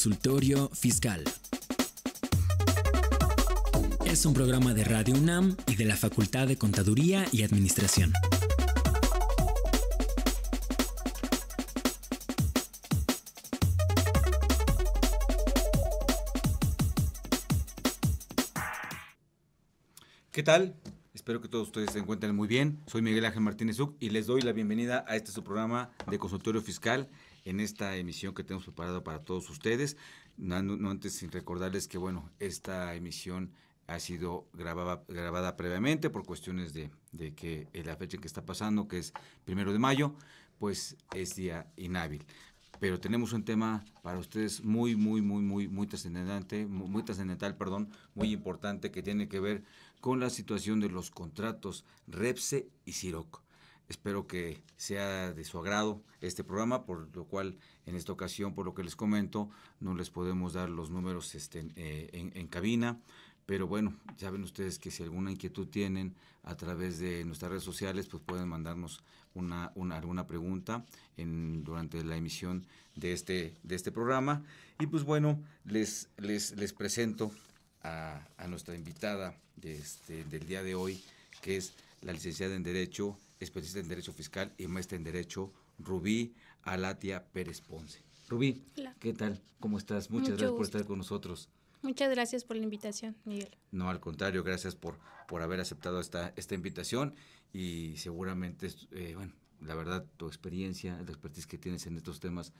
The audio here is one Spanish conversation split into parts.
Consultorio Fiscal. Es un programa de Radio UNAM y de la Facultad de Contaduría y Administración. ¿Qué tal? Espero que todos ustedes se encuentren muy bien. Soy Miguel Ángel Martínez Uc y les doy la bienvenida a este su programa de consultorio fiscal en esta emisión que tenemos preparada para todos ustedes. No, antes sin recordarles que, bueno, esta emisión ha sido grabada, grabada previamente por cuestiones de, que eh, la fecha en que está pasando, que es primero de mayo, pues es día inhábil pero tenemos un tema para ustedes muy, muy, muy, muy, muy trascendente, muy, muy trascendental, perdón, muy importante que tiene que ver con la situación de los contratos Repse y Ciroc. Espero que sea de su agrado este programa, por lo cual en esta ocasión, por lo que les comento, no les podemos dar los números este, eh, en, cabina. Pero bueno, ya ven ustedes que si alguna inquietud tienen a través de nuestras redes sociales, pues pueden mandarnos una, alguna pregunta en, durante la emisión de este, de este programa. Y pues bueno, les, les, presento a, nuestra invitada este, del día de hoy, que es la licenciada en Derecho especialista en Derecho Fiscal y maestra en Derecho, Rubí Alatia Pérez Ponce. Rubí, ¿qué tal? ¿Cómo estás? Muchas gracias por estar con nosotros. Muchas gracias por la invitación, Miguel. No, al contrario, gracias por, por haber aceptado esta, esta invitación y seguramente, eh, bueno, la verdad, tu experiencia, la expertise que tienes en estos temas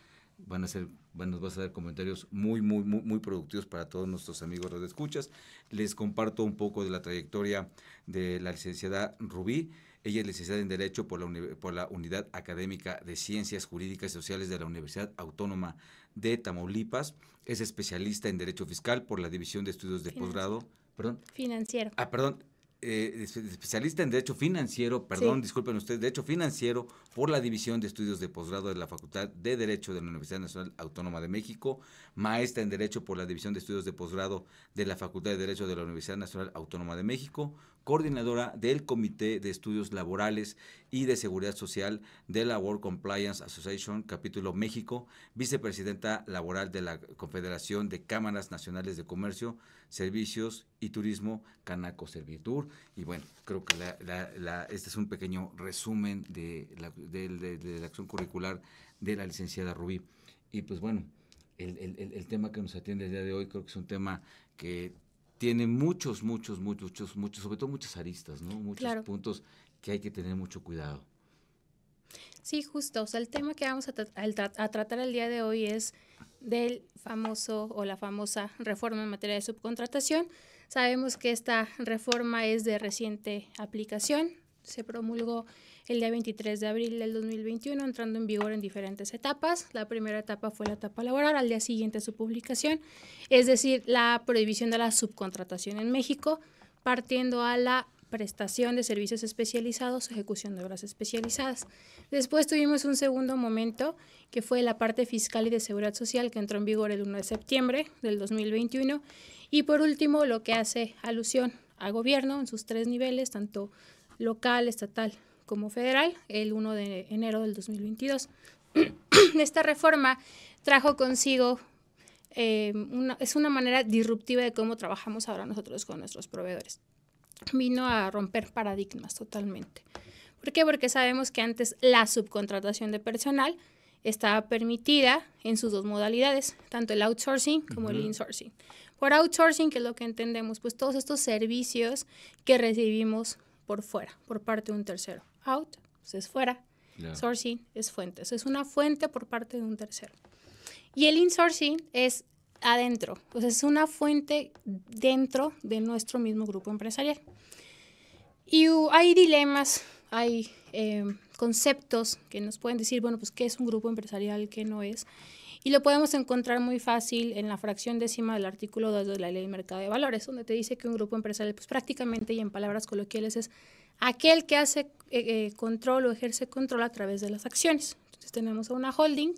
van a ser, van, nos vas a dar comentarios muy, muy, muy, muy productivos para todos nuestros amigos de escuchas. Les comparto un poco de la trayectoria de la licenciada Rubí. Ella es licenciada en Derecho por la, por la Unidad Académica de Ciencias Jurídicas y Sociales de la Universidad Autónoma de Tamaulipas. Es especialista en Derecho Fiscal por la División de Estudios de Posgrado. Perdón. Financiero. Ah, perdón. Eh, especialista en Derecho Financiero, perdón, disculpen ustedes, Derecho Financiero por la División de Estudios de Posgrado de la Facultad de Derecho de la Universidad Nacional Autónoma de México, maestra en Derecho por la División de Estudios de Posgrado de la Facultad de Derecho de la Universidad Nacional Autónoma de México, coordinadora del Comité de Estudios Laborales y de Seguridad Social de la World Compliance Association, capítulo México, vicepresidenta laboral de la Confederación de Cámaras Nacionales de Comercio, Servicios y Turismo, Canaco Servitur. Y bueno, creo que este es un pequeño resumen de la, acción curricular de la licenciada Rubí. Y pues bueno, el, el, tema que nos atiende el día de hoy creo que es un tema que tiene muchos, muchos, muchos, muchos, muchos, sobre todo muchas aristas, ¿no? Muchos puntos que hay que tener mucho cuidado. Sí, justo. O sea, el tema que vamos a, tratar el día de hoy es del famoso o la famosa reforma en materia de subcontratación. Sabemos que esta reforma es de reciente aplicación. Se promulgó el día 23 de abril del 2021, entrando en vigor en diferentes etapas. La primera etapa fue la etapa laboral, al día siguiente su publicación, es decir, la prohibición de la subcontratación en México, partiendo a la prestación de servicios especializados, ejecución de obras especializadas. Después tuvimos un segundo momento que fue la parte fiscal y de seguridad social que entró en vigor el 1 de septiembre del 2021 y por último lo que hace alusión a gobierno en sus tres niveles, tanto local, estatal como federal el 1 de enero del 2022. Esta reforma trajo consigo, eh, una, es una manera disruptiva de cómo trabajamos ahora nosotros con nuestros proveedores. Vino a romper paradigmas totalmente. ¿Por qué? Porque sabemos que antes la subcontratación de personal estaba permitida en sus dos modalidades, tanto el outsourcing como el insourcing. Por outsourcing, que es lo que entendemos, pues todos estos servicios que recibimos por fuera, por parte de un tercero out pues es fuera. Sourcing es fuente. es una fuente por parte de un tercero. Y el insourcing es adentro. Pues es una fuente dentro de nuestro mismo grupo empresarial. Y hay dilemas, hay eh, conceptos que nos pueden decir, bueno, pues qué es un grupo empresarial, qué no es. Y lo podemos encontrar muy fácil en la fracción décima del artículo 2 de la ley del mercado de valores, donde te dice que un grupo empresarial, pues prácticamente y en palabras coloquiales, es aquel que hace eh, eh, control o ejerce control a través de las acciones. Entonces tenemos a una holding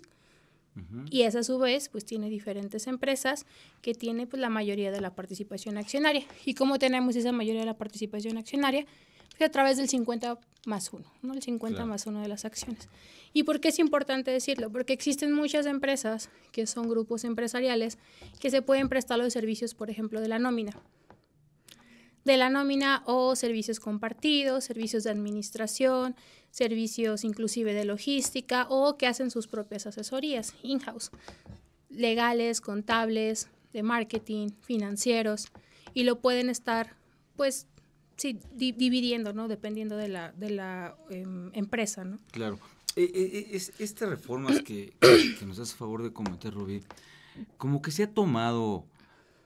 y esa a su vez pues tiene diferentes empresas que tiene pues la mayoría de la participación accionaria. ¿Y cómo tenemos esa mayoría de la participación accionaria? Pues, a través del 50 más 1, ¿no? El 50 más 1 de las acciones. ¿Y por qué es importante decirlo? Porque existen muchas empresas que son grupos empresariales que se pueden prestar los servicios, por ejemplo, de la nómina de la nómina o servicios compartidos, servicios de administración, servicios inclusive de logística o que hacen sus propias asesorías in-house, legales, contables, de marketing, financieros y lo pueden estar pues sí, dividiendo, ¿no? Dependiendo de la, de la em, empresa, ¿no? Claro. E, e, e, es, estas reformas que, nos hace favor de cometer, Rubí, como que se ha tomado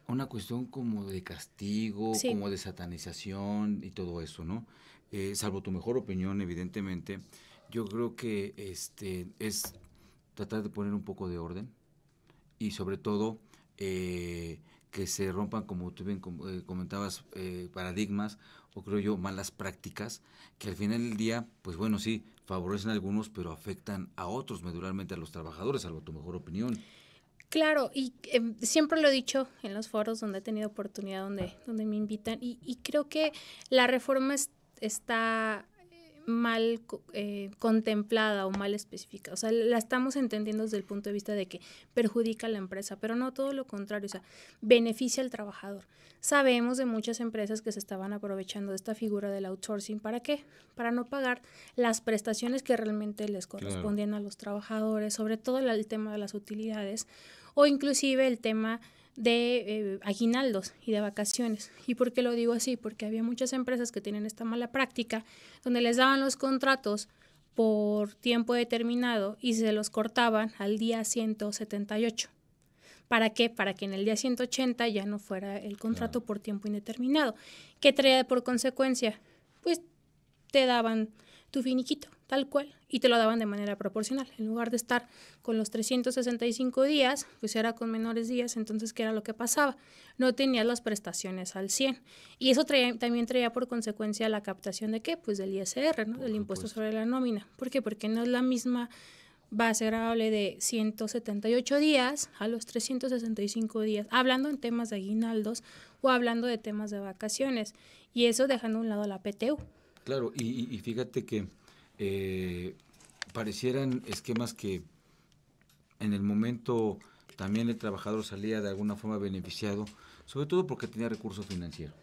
una cuestión como de castigo, como de satanización y todo eso, ¿no? Eh, salvo tu mejor opinión, evidentemente, yo creo que este es tratar de poner un poco de orden y sobre todo eh, que se rompan, como tú bien eh, comentabas, paradigmas o creo yo malas prácticas que al final del día, pues bueno, sí, favorecen a algunos, pero afectan a otros, medularmente a los trabajadores, salvo tu mejor opinión. Claro, y em, siempre lo he dicho en los foros donde he tenido oportunidad, donde, donde me invitan, y, y creo que la reforma está mal eh, contemplada o mal especificada. O sea, la estamos entendiendo desde el punto de vista de que perjudica a la empresa, pero no todo lo contrario, o sea, beneficia al trabajador. Sabemos de muchas empresas que se estaban aprovechando de esta figura del outsourcing. ¿Para qué? Para no pagar las prestaciones que realmente les correspondían a los trabajadores, sobre todo el tema de las utilidades o inclusive el tema de eh, aguinaldos y de vacaciones. ¿Y por qué lo digo así? Porque había muchas empresas que tienen esta mala práctica, donde les daban los contratos por tiempo determinado y se los cortaban al día 178. ¿Para qué? Para que en el día 180 ya no fuera el contrato por tiempo indeterminado. ¿Qué traía por consecuencia? Pues te daban tu finiquito, tal cual, y te lo daban de manera proporcional. En lugar de estar con los 365 días, pues era con menores días, entonces, ¿qué era lo que pasaba? No tenías las prestaciones al 100. Y eso también traía por consecuencia la captación de qué? Pues del ISR, ¿no? Del impuesto sobre la nómina. ¿Por qué? Porque no es la misma base grabable de 178 días a los 365 días, hablando en temas de aguinaldos o hablando de temas de vacaciones, y eso dejando a un lado la PTU. Claro, y, fíjate que eh, parecieran esquemas que en el momento también el trabajador salía de alguna forma beneficiado, sobre todo porque tenía recursos financieros.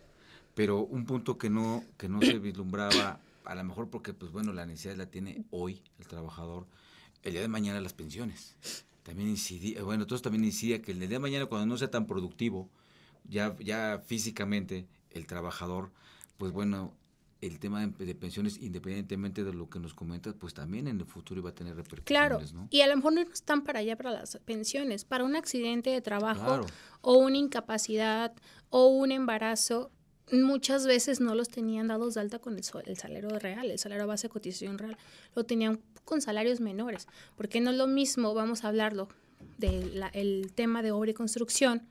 Pero un punto que no, que no se vislumbraba, a lo mejor porque, pues bueno, la necesidad la tiene hoy el trabajador, el día de mañana las pensiones. También incidía, bueno, entonces también incidía que el día de mañana cuando no sea tan productivo, ya, ya físicamente, el trabajador, pues bueno, el tema de, pensiones, independientemente de lo que nos comentas, pues también en el futuro iba a tener repercusiones. Claro, y a lo mejor no están para allá para las pensiones, para un accidente de trabajo o una incapacidad o un embarazo, muchas veces no los tenían dados de alta con el, salario real, el salario base de cotización real, lo tenían con salarios menores, porque no es lo mismo, vamos a hablarlo, del tema de obra y construcción,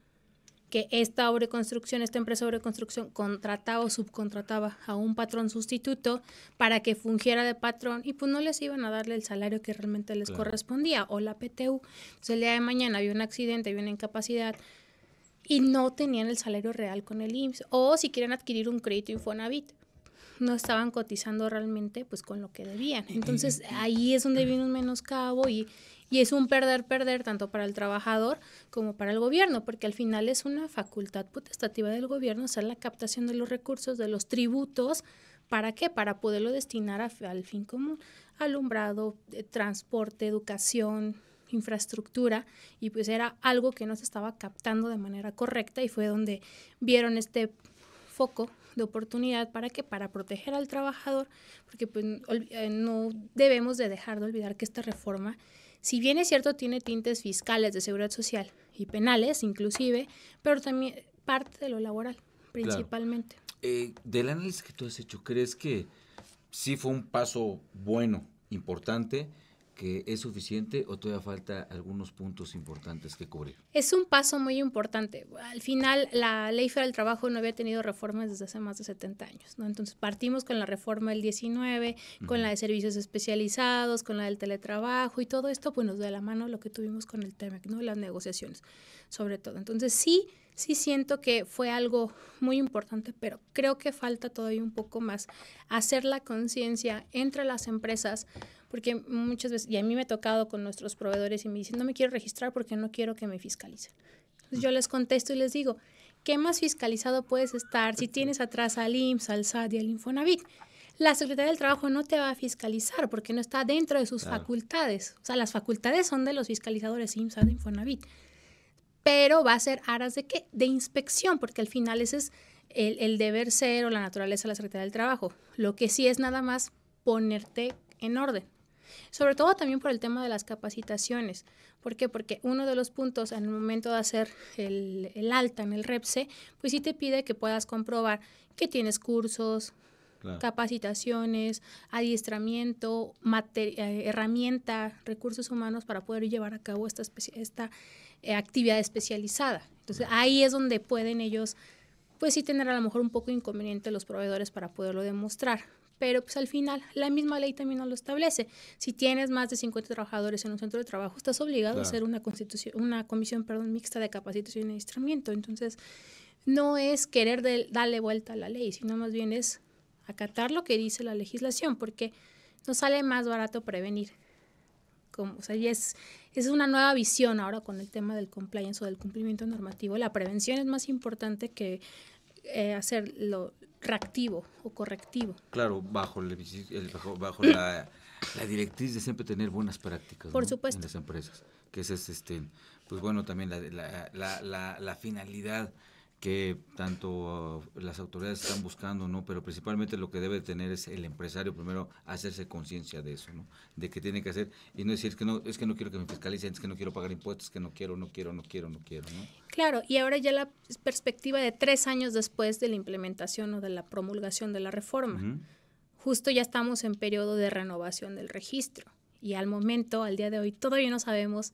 que esta obra de construcción, esta empresa de obra de construcción, contrataba o subcontrataba a un patrón sustituto para que fungiera de patrón y pues no les iban a darle el salario que realmente les correspondía o la PTU. Entonces el día de mañana había un accidente, había una incapacidad y no tenían el salario real con el IMSS. O si quieren adquirir un crédito Infonavit, no estaban cotizando realmente pues con lo que debían. Entonces ahí es donde viene un menoscabo y, y es un perder, perder tanto para el trabajador como para el gobierno, porque al final es una facultad potestativa del gobierno hacer la captación de los recursos, de los tributos. ¿Para qué? Para poderlo destinar a, al fin común, alumbrado, eh, transporte, educación, infraestructura y pues era algo que no se estaba captando de manera correcta y fue donde vieron este foco de oportunidad para que para proteger al trabajador, porque pues, eh, no debemos de dejar de olvidar que esta reforma, si bien es cierto, tiene tintes fiscales de seguridad social y penales inclusive, pero también parte de lo laboral principalmente. Eh, del análisis que tú has hecho, ¿crees que sí fue un paso bueno, importante? que es suficiente o todavía falta algunos puntos importantes que cubrir? Es un paso muy importante. Al final, la ley federal del trabajo no había tenido reformas desde hace más de 70 años. ¿no? Entonces, partimos con la reforma del 19, con la de servicios especializados, con la del teletrabajo y todo esto, pues nos da la mano lo que tuvimos con el TEMEC, ¿no? las negociaciones, sobre todo. Entonces, sí, sí siento que fue algo muy importante, pero creo que falta todavía un poco más hacer la conciencia entre las empresas porque muchas veces, y a mí me ha tocado con nuestros proveedores y me dicen, no me quiero registrar porque no quiero que me fiscalicen. yo les contesto y les digo, ¿qué más fiscalizado puedes estar si tienes atrás al IMSS, al SAT y al Infonavit? La Secretaría del Trabajo no te va a fiscalizar porque no está dentro de sus facultades. O sea, las facultades son de los fiscalizadores IMSS, SAT, Infonavit. Pero va a ser aras de qué? De inspección, porque al final ese es el, el deber ser o la naturaleza de la Secretaría del Trabajo. Lo que sí es nada más ponerte en orden. Sobre todo también por el tema de las capacitaciones. ¿Por qué? Porque uno de los puntos en el momento de hacer el, el alta en el REPSE, pues sí te pide que puedas comprobar que tienes cursos, capacitaciones, adiestramiento, eh, herramienta, recursos humanos para poder llevar a cabo esta, esta eh, actividad especializada. Entonces ahí es donde pueden ellos, pues sí tener a lo mejor un poco inconveniente los proveedores para poderlo demostrar, pero pues al final la misma ley también nos lo establece. Si tienes más de 50 trabajadores en un centro de trabajo, estás obligado a hacer una, constitución, una comisión perdón, mixta de capacitación y adiestramiento. Entonces, no es querer darle vuelta a la ley, sino más bien es acatar lo que dice la legislación, porque no sale más barato prevenir. Como, o sea, y es, es una nueva visión ahora con el tema del compliance o del cumplimiento normativo. La prevención es más importante que eh, hacerlo hacer lo, reactivo o correctivo. Claro, bajo, bajo, la, directriz de siempre tener buenas prácticas Por en las empresas, que ese es, este, pues bueno, también la finalidad que tanto las autoridades están buscando, ¿no? Pero principalmente lo que debe tener es el empresario primero hacerse conciencia de eso, ¿no? De que tiene que hacer y no decir es que no es que no quiero que me fiscalicen, es que no quiero pagar impuestos, es que no quiero, no quiero, no quiero, no quiero, Claro, y ahora ya la perspectiva de tres años después de la implementación o de la promulgación de la reforma, justo ya estamos en periodo de renovación del registro y al momento, al día de hoy, todavía no sabemos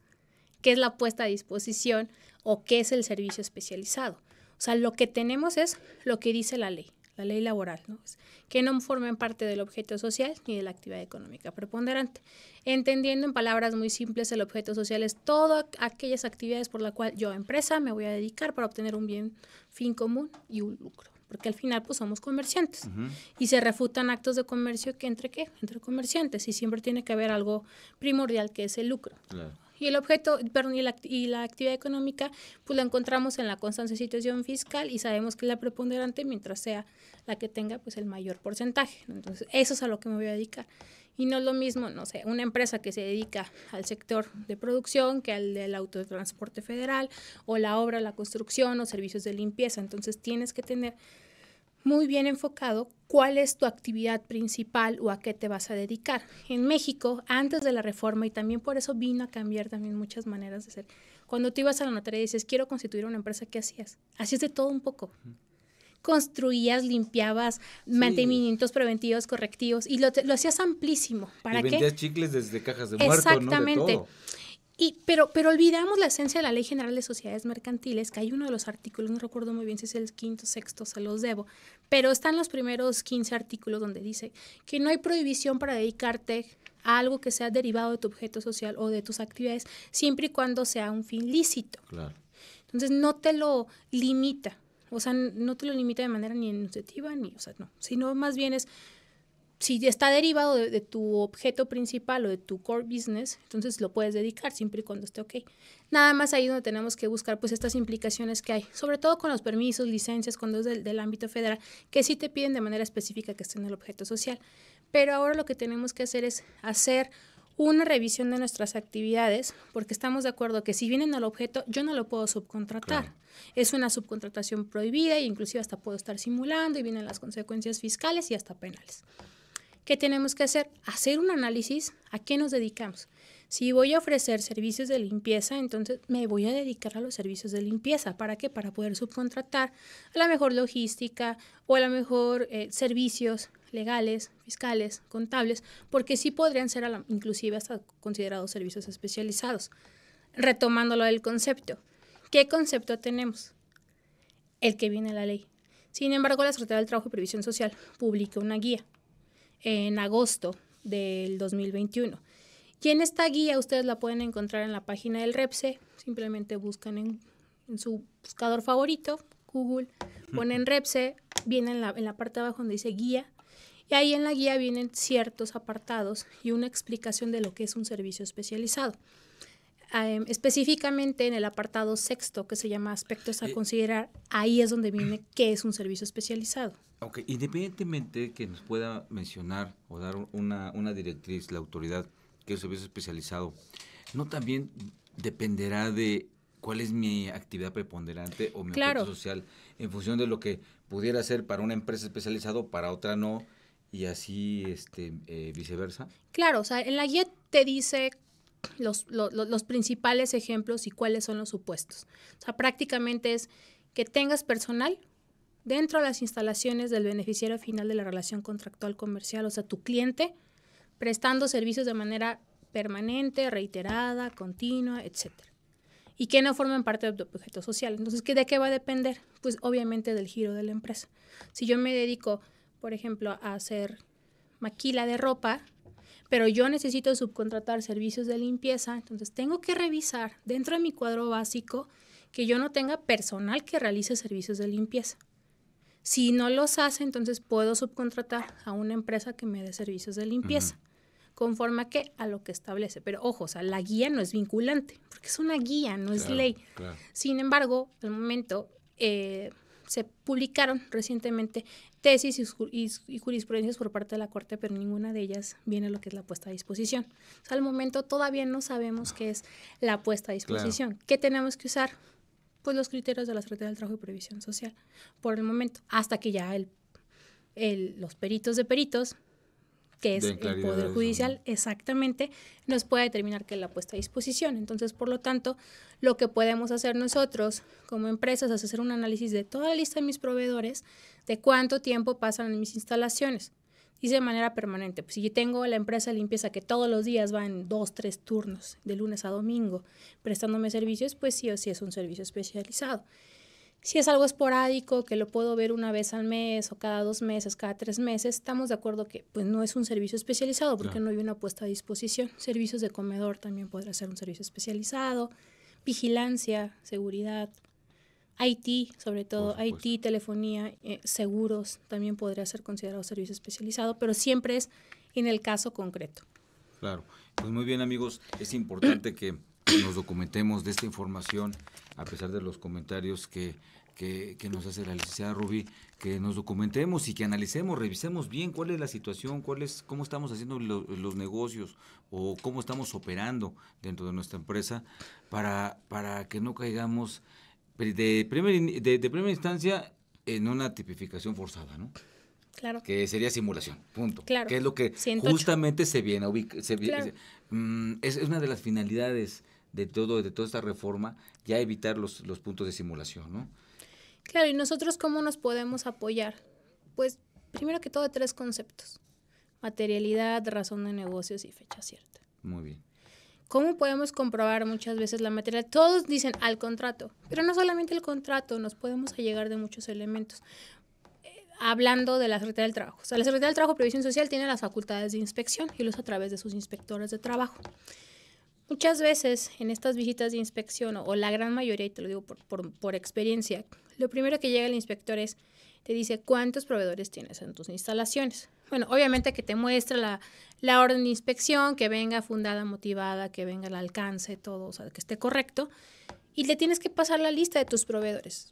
qué es la puesta a disposición o qué es el servicio especializado o sea, lo que tenemos es lo que dice la ley, la ley laboral, ¿no? que no formen parte del objeto social ni de la actividad económica preponderante. Entendiendo en palabras muy simples, el objeto social es todas aquellas actividades por la cual yo, empresa, me voy a dedicar para obtener un bien, fin común y un lucro porque al final pues somos comerciantes y se refutan actos de comercio que entre qué, entre comerciantes y siempre tiene que haber algo primordial que es el lucro. Claro. Y el objeto, perdón, y la, y la actividad económica, pues la encontramos en la constancia de situación fiscal y sabemos que es la preponderante mientras sea la que tenga pues el mayor porcentaje. Entonces, eso es a lo que me voy a dedicar. Y no es lo mismo, no sé, una empresa que se dedica al sector de producción que al del autotransporte federal o la obra, la construcción o servicios de limpieza. Entonces, tienes que tener muy bien enfocado cuál es tu actividad principal o a qué te vas a dedicar. En México, antes de la reforma, y también por eso vino a cambiar también muchas maneras de ser, cuando tú ibas a la notaría y dices, quiero constituir una empresa, ¿qué hacías? Hacías de todo un poco. Construías, limpiabas, mantenimientos preventivos, correctivos, y lo, lo hacías amplísimo. ¿Para y vendías qué? chicles desde cajas de muerto, Exactamente pero, pero olvidamos la esencia de la Ley General de Sociedades Mercantiles, que hay uno de los artículos, no recuerdo muy bien si es el quinto, sexto, se los debo, pero están los primeros 15 artículos donde dice que no hay prohibición para dedicarte a algo que sea derivado de tu objeto social o de tus actividades, siempre y cuando sea un fin lícito. Claro. Entonces no te lo limita, o sea, no te lo limita de manera ni enunciativa, ni, o sea, no, sino más bien es si está derivado de, tu objeto principal o de tu core business, entonces lo puedes dedicar siempre y cuando esté ok. Nada más ahí donde tenemos que buscar pues estas implicaciones que hay, sobre todo con los permisos, licencias, cuando es del, ámbito federal, que sí te piden de manera específica que esté en el objeto social. Pero ahora lo que tenemos que hacer es hacer una revisión de nuestras actividades, porque estamos de acuerdo que si vienen al objeto, yo no lo puedo subcontratar. Es una subcontratación prohibida e inclusive hasta puedo estar simulando y vienen las consecuencias fiscales y hasta penales. ¿Qué tenemos que hacer? Hacer un análisis a qué nos dedicamos. Si voy a ofrecer servicios de limpieza, entonces me voy a dedicar a los servicios de limpieza. ¿Para qué? Para poder subcontratar a la mejor logística o a la mejor eh, servicios legales, fiscales, contables, porque sí podrían ser inclusive hasta considerados servicios especializados. Retomándolo del concepto. ¿Qué concepto tenemos? El que viene la ley. Sin embargo, la Secretaría del Trabajo y Previsión Social publica una guía en agosto del 2021. Y en esta guía ustedes la pueden encontrar en la página del REPSE, simplemente buscan en, su buscador favorito, Google, ponen REPSE, vienen en la, en la parte de abajo donde dice guía, y ahí en la guía vienen ciertos apartados y una explicación de lo que es un servicio especializado. Em, específicamente en el apartado sexto que se llama aspectos a eh, considerar, ahí es donde viene qué es un servicio especializado. Okay, independientemente que nos pueda mencionar o dar una, una directriz la autoridad que es hubiese especializado, ¿no también dependerá de cuál es mi actividad preponderante o mi claro. social en función de lo que pudiera ser para una empresa especializada, para otra no, y así este, eh, viceversa? Claro, o sea, en la guía te dice los, los, los principales ejemplos y cuáles son los supuestos. O sea, prácticamente es que tengas personal dentro de las instalaciones del beneficiario final de la relación contractual comercial, o sea, tu cliente, prestando servicios de manera permanente, reiterada, continua, etcétera y que no formen parte de objeto social. Entonces, ¿de qué va a depender? Pues obviamente del giro de la empresa. Si yo me dedico, por ejemplo, a hacer maquila de ropa, pero yo necesito subcontratar servicios de limpieza, entonces tengo que revisar dentro de mi cuadro básico que yo no tenga personal que realice servicios de limpieza. Si no los hace, entonces puedo subcontratar a una empresa que me dé servicios de limpieza, conforme a que a lo que establece. Pero ojo, o sea, la guía no es vinculante, porque es una guía, no es ley. Sin embargo, al momento eh, se publicaron recientemente tesis y, jurisprudencias por parte de la Corte, pero ninguna de ellas viene lo que es la puesta a disposición. al momento todavía no sabemos qué es la puesta a disposición. ¿Qué tenemos que usar? Pues, los criterios de la Secretaría del Trabajo y Previsión Social por el momento, hasta que ya el, los peritos de peritos, que es el Poder Judicial, exactamente, nos pueda determinar que la puesta a disposición. Entonces, por lo tanto, lo que podemos hacer nosotros como empresas es hacer un análisis de toda la lista de mis proveedores, de cuánto tiempo pasan en mis instalaciones. Y de manera permanente. Pues si yo tengo la empresa de limpieza que todos los días va en dos, tres turnos, de lunes a domingo, prestándome servicios, pues sí o sí es un servicio especializado. Si es algo esporádico, que lo puedo ver una vez al mes o cada dos meses, cada tres meses, estamos de acuerdo que pues, no es un servicio especializado porque no hay una puesta a disposición. Servicios de comedor también podrá ser un servicio especializado, vigilancia, seguridad, IT, sobre todo, IT, telefonía, eh, seguros, también podría ser considerado servicio especializado, pero siempre es en el caso concreto. Claro. Pues muy bien, amigos, es importante que nos documentemos de esta información, a pesar de los comentarios que, nos hace la licenciada Rubí, que nos documentemos y que analicemos, revisemos bien cuál es la situación, cuál cómo estamos haciendo los negocios o cómo estamos operando dentro de nuestra empresa para, para que no caigamos de, de, primera instancia en una tipificación forzada, ¿no? Claro. Que sería simulación, punto. Claro. Que es lo que justamente se viene a ubicar. Claro. Mm, es, una de las finalidades de todo de toda esta reforma, ya evitar los, los puntos de simulación, ¿no? Claro, y nosotros cómo nos podemos apoyar? Pues primero que todo tres conceptos. Materialidad, razón de negocios y fecha cierta. Muy bien. ¿Cómo podemos comprobar muchas veces la materia? Todos dicen al contrato, pero no solamente el contrato, nos podemos allegar de muchos elementos. Eh, hablando de la Secretaría del Trabajo. O sea, la Secretaría del Trabajo y Previsión Social tiene las facultades de inspección y los a través de sus inspectores de trabajo. Muchas veces en estas visitas de inspección, o, o la gran mayoría, y te lo digo por, por experiencia, lo primero que llega el inspector es, te dice cuántos proveedores tienes en tus instalaciones. Bueno, obviamente que te muestra la, orden de inspección, que venga fundada, motivada, que venga al alcance, todo, o sea, que esté correcto. Y le tienes que pasar la lista de tus proveedores.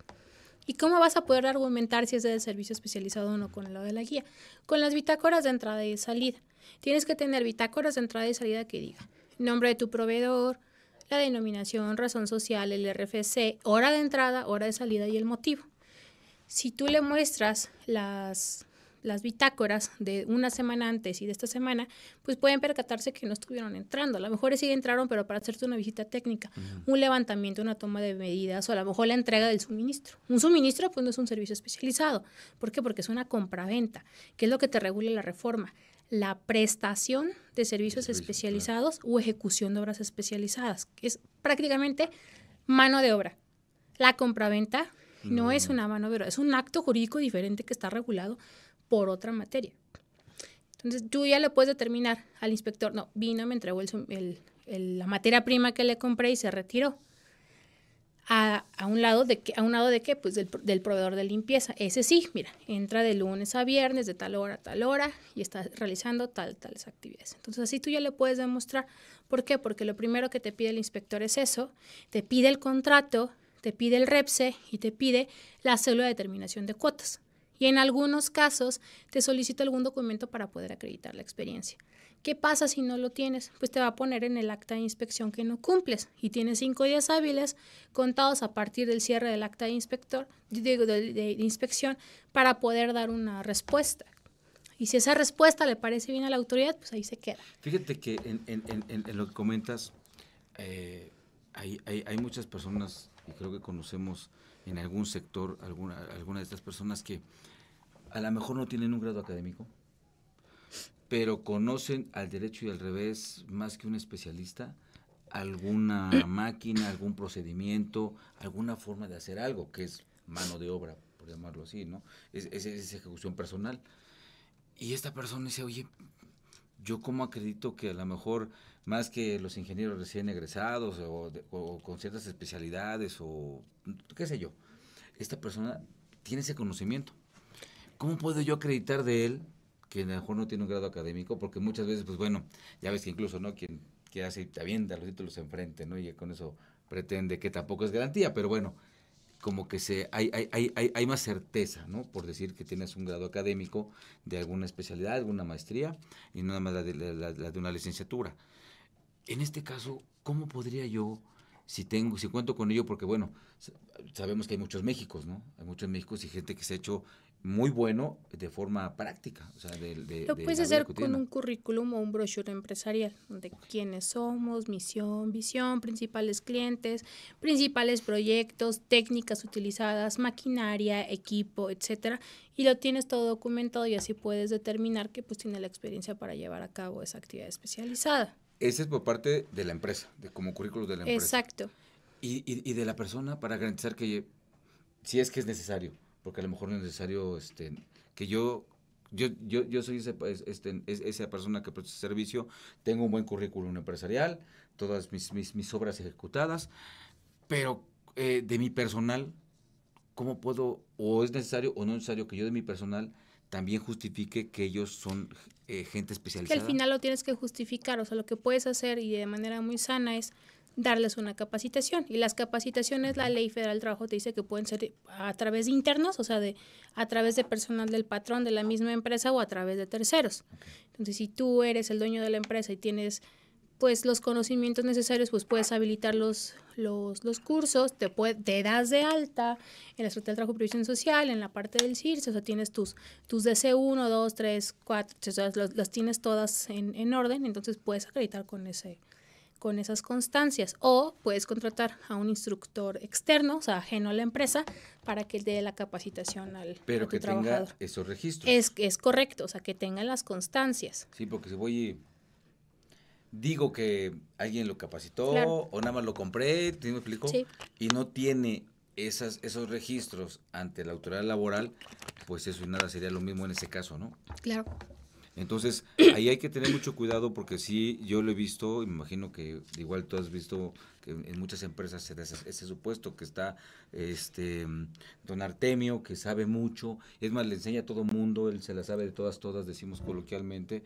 ¿Y cómo vas a poder argumentar si es del servicio especializado o no con el lado de la guía? Con las bitácoras de entrada y salida. Tienes que tener bitácoras de entrada y salida que diga nombre de tu proveedor, la denominación, razón social, el RFC, hora de entrada, hora de salida y el motivo. Si tú le muestras las, las bitácoras de una semana antes y de esta semana, pues pueden percatarse que no estuvieron entrando. A lo mejor sí entraron, pero para hacerte una visita técnica, un levantamiento, una toma de medidas o a lo mejor la entrega del suministro. Un suministro pues no es un servicio especializado. ¿Por qué? Porque es una compraventa, que es lo que te regula la reforma. La prestación de servicios especializados o ejecución de obras especializadas, que es prácticamente mano de obra. La compraventa no es una mano de obra, es un acto jurídico diferente que está regulado por otra materia. Entonces tú ya le puedes determinar al inspector, no, vino, me entregó la materia prima que le compré y se retiró. A, un lado de qué, a un lado de pues del, del, proveedor de limpieza. Ese sí, mira, entra de lunes a viernes, de tal hora a tal hora, y está realizando tal, tales actividades. Entonces así tú ya le puedes demostrar. ¿Por qué? Porque lo primero que te pide el inspector es eso, te pide el contrato, te pide el REPSE y te pide la célula de determinación de cuotas. Y en algunos casos te solicita algún documento para poder acreditar la experiencia. ¿Qué pasa si no lo tienes? Pues te va a poner en el acta de inspección que no cumples y tienes cinco días hábiles contados a partir del cierre del acta de, inspector, de, inspección para poder dar una respuesta. Y si esa respuesta le parece bien a la autoridad, pues ahí se queda. Fíjate que en, lo que comentas, eh, hay, hay, muchas personas y creo que conocemos en algún sector alguna, alguna de estas personas que a lo mejor no tienen un grado académico, pero conocen al derecho y al revés más que un especialista, alguna máquina, algún procedimiento, alguna forma de hacer algo, que es mano de obra, por llamarlo así, ¿no? Es, es ejecución personal. Y esta persona dice, oye, yo cómo acredito que a lo mejor más que los ingenieros recién egresados o, con ciertas especialidades o qué sé yo. Esta persona tiene ese conocimiento. ¿Cómo puedo yo acreditar de él que a lo mejor no tiene un grado académico? Porque muchas veces, pues bueno, ya ves que incluso, ¿no? Quien que hace te avienta los títulos enfrente, ¿no? Y con eso pretende que tampoco es garantía, pero bueno, como que se hay, hay, hay, hay más certeza, ¿no? Por decir que tienes un grado académico de alguna especialidad, alguna maestría, y no nada más la de una licenciatura. En este caso, ¿cómo podría yo, si tengo, si cuento con ello, porque bueno, sabemos que hay muchos Méxicos, ¿no? Hay muchos Méxicos y gente que se ha hecho muy bueno de forma práctica. Lo puedes hacer con un currículum o un brochure empresarial, de quiénes somos, misión, visión, principales clientes, principales proyectos, técnicas utilizadas, maquinaria, equipo, etcétera. Y lo tienes todo documentado y así puedes determinar que pues tiene la experiencia para llevar a cabo esa actividad especializada. Ese es por parte de la empresa, de como currículos de la empresa. Exacto. Y, y, y, de la persona para garantizar que, si es que es necesario, porque a lo mejor no es necesario este, que yo yo, yo, yo, soy ese, este, esa persona que presta servicio, tengo un buen currículum empresarial, todas mis, mis, mis obras ejecutadas, pero eh, de mi personal, ¿cómo puedo, o es necesario o no es necesario que yo de mi personal también justifique que ellos son eh, gente especializada. Que al final lo tienes que justificar, o sea, lo que puedes hacer y de manera muy sana es darles una capacitación. Y las capacitaciones, la ley federal del trabajo te dice que pueden ser a través de internos, o sea, de, a través de personal del patrón de la misma empresa o a través de terceros. Entonces, si tú eres el dueño de la empresa y tienes pues los conocimientos necesarios, pues puedes habilitar los, los, los cursos, te, puede, das de alta en la estructura del Trabajo y Previsión Social, en la parte del CIRS, o sea, tienes tus, tus DC1, 2, 3, 4, o sea, las tienes todas en, en, orden, entonces puedes acreditar con, ese, con esas constancias. O puedes contratar a un instructor externo, o sea, ajeno a la empresa, para que dé la capacitación al Pero que tenga esos registros. Es, es correcto, o sea, que tenga las constancias. Sí, porque se voy digo que alguien lo capacitó o nada más lo compré, me explico? Y no tiene esas, esos registros ante la autoridad laboral, pues eso y nada sería lo mismo en ese caso, ¿no? Claro. Entonces, ahí hay que tener mucho cuidado porque sí, yo lo he visto, me imagino que igual tú has visto que en muchas empresas se da ese, supuesto que está este don Artemio, que sabe mucho, es más, le enseña a todo mundo, él se la sabe de todas, todas, decimos coloquialmente,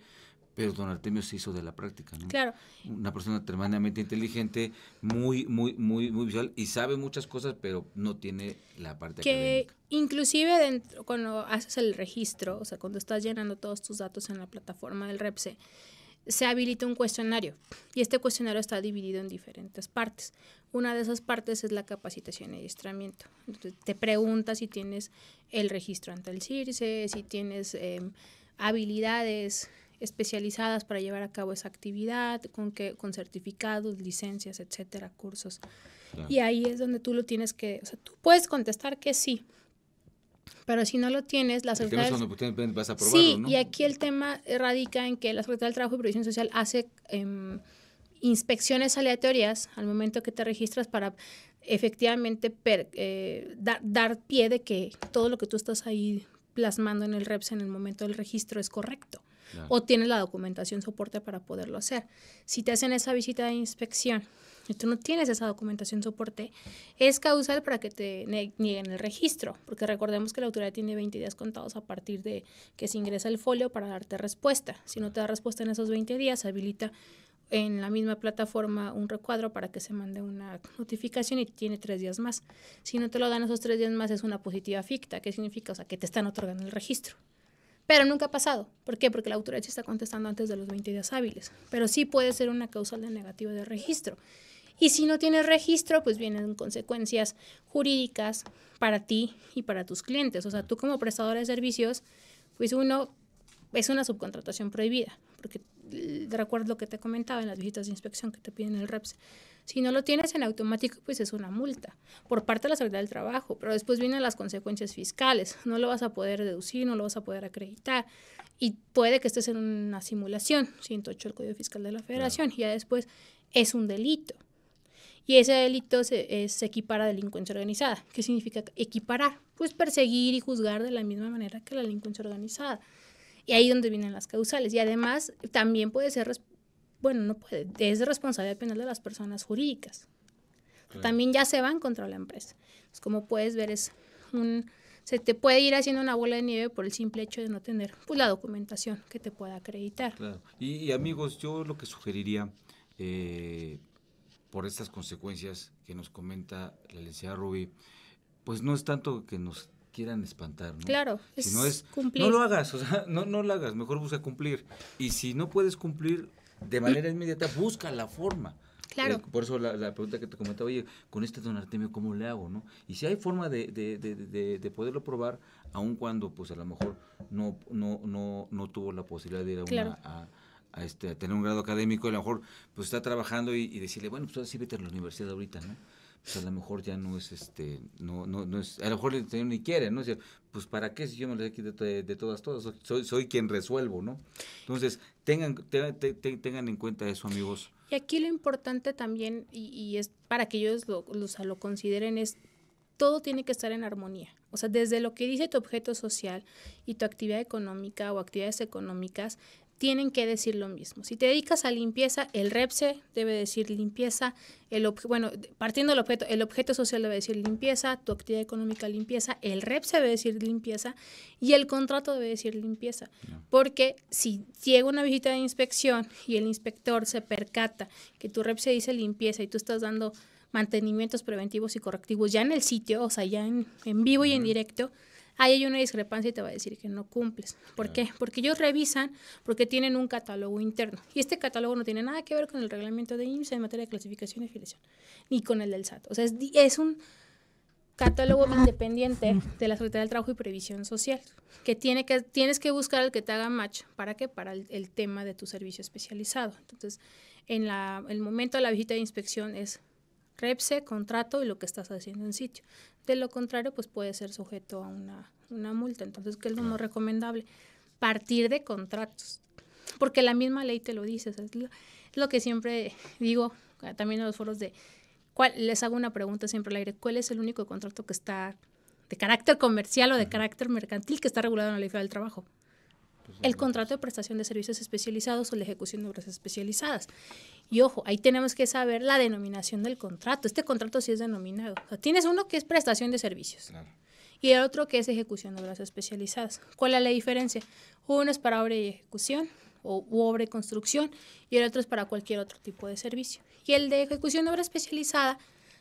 pero don Artemio se hizo de la práctica, ¿no? Claro. Una persona tremendamente inteligente, muy, muy, muy, muy visual y sabe muchas cosas, pero no tiene la parte que inclusive dentro, cuando haces el registro, o sea, cuando estás llenando todos tus datos en la plataforma del REPSE, se habilita un cuestionario y este cuestionario está dividido en diferentes partes. Una de esas partes es la capacitación y adiestramiento. Entonces, te pregunta si tienes el registro ante el CIRSE, si tienes em, habilidades especializadas para llevar a cabo esa actividad, con, que, con certificados, licencias, etcétera, cursos. Y ahí es donde tú lo tienes que, o sea, tú puedes contestar que sí, pero si no lo tienes, las autoridades... vas sí, y aquí el tema radica en que la Secretaría del Trabajo y Provisión Social hace em, inspecciones aleatorias al momento que te registras para efectivamente eh, dar, dar pie de que todo lo que tú estás ahí plasmando en el REPS en el momento del registro es correcto o tienes la documentación soporte para poderlo hacer. Si te hacen esa visita de inspección y tú no tienes esa documentación soporte, es causal para que te nieguen el registro, porque recordemos que la autoridad tiene 20 días contados a partir de que se ingresa el folio para darte respuesta. Si no te da respuesta en esos 20 días, habilita en la misma plataforma un recuadro para que se mande una notificación y tiene tres días más. Si no te lo dan esos tres días más, es una positiva ficta. ¿Qué significa? O sea, que te están otorgando el registro. Pero nunca ha pasado. ¿Por qué? Porque la autoridad se está contestando antes de los 20 días hábiles. Pero sí puede ser una causa de negativa de registro. Y si no tienes registro, pues vienen consecuencias jurídicas para ti y para tus clientes. O sea, tú como prestador de servicios, pues uno es una subcontratación prohibida, porque recuerdo lo que te comentaba en las visitas de inspección que te piden el REPS. Si no lo tienes en automático, pues es una multa por parte de la seguridad del trabajo, pero después vienen las consecuencias fiscales. No lo vas a poder deducir, no lo vas a poder acreditar y puede que estés en una simulación, 108 el Código Fiscal de la Federación, y ya después es un delito. Y ese delito se, equipara a delincuencia organizada. ¿Qué significa equiparar? Pues perseguir y juzgar de la misma manera que la delincuencia organizada. Y ahí es donde vienen las causales. Y además también puede ser bueno, no puede, es responsabilidad penal de las personas jurídicas. También ya se van contra la empresa. como puedes ver, es un, se te puede ir haciendo una bola de nieve por el simple hecho de no tener pues, la documentación que te pueda acreditar. Y, amigos, yo lo que sugeriría, eh, por estas consecuencias que nos comenta la licenciada Ruby, pues no es tanto que nos quieran espantar, Claro, es, no es cumplir. No lo hagas, o sea, no, no lo hagas, mejor busca cumplir. Y si no puedes cumplir, de manera inmediata busca la forma. Claro. Eh, por eso la, pregunta que te comentaba, oye, con este don Artemio, ¿cómo le hago? ¿no? Y si hay forma de, de, de, de poderlo probar, aun cuando pues a lo mejor no, no, no, no tuvo la posibilidad de ir a A, este, tener un grado académico a lo mejor pues está trabajando y, decirle, bueno, pues sí vete a la universidad ahorita, ¿no? Pues, a lo mejor ya no es este, no, no, no es, a lo mejor ni quiere, ¿no? Es decir, pues para qué si yo me lo dejo de, todas, todas, soy, soy quien resuelvo, ¿no? Entonces, tengan, tengan en cuenta eso, amigos. Y aquí lo importante también, y, es para que ellos lo, lo consideren, es todo tiene que estar en armonía. O sea, desde lo que dice tu objeto social y tu actividad económica o actividades económicas, tienen que decir lo mismo. Si te dedicas a limpieza, el REPSE debe decir limpieza, el bueno, partiendo del objeto, el objeto social debe decir limpieza, tu actividad económica limpieza, el REPSE debe decir limpieza y el contrato debe decir limpieza. Porque si llega una visita de inspección y el inspector se percata que tu REPSE dice limpieza y tú estás dando mantenimientos preventivos y correctivos ya en el sitio, o sea, ya en vivo y en directo, ahí hay una discrepancia y te va a decir que no cumples. ¿Por qué? Porque ellos revisan, porque tienen un catálogo interno. Y este catálogo no tiene nada que ver con el reglamento de IMSS en materia de clasificación y filiación, ni con el del SAT. O sea, es, un catálogo independiente de la Secretaría del Trabajo y Previsión Social, que, tiene que tienes que buscar el que te haga match. ¿Para qué? Para el, tema de tu servicio especializado. Entonces, en el momento de la visita de inspección es REPSE, contrato y lo que estás haciendo en sitio. De lo contrario, pues puede ser sujeto a una, multa. Entonces, ¿qué es lo más recomendable? Partir de contratos, porque la misma ley te lo dice. es, lo, que siempre digo eh, también en los foros de, cuál, les hago una pregunta siempre al aire, ¿cuál es el único contrato que está de carácter comercial o de carácter mercantil que está regulado en la ley federal del trabajo? Pues, el contrato de prestación de servicios especializados o la ejecución de obras especializadas. Y ojo, ahí tenemos que saber la denominación del contrato. Este contrato sí es denominado. tienes uno que es prestación de servicios. Y el otro que es ejecución de obras especializadas. ¿Cuál es la diferencia? Uno es para obra y ejecución, o u obra y construcción y el otro es para cualquier otro tipo de servicio. Y el de ejecución de obra especializada,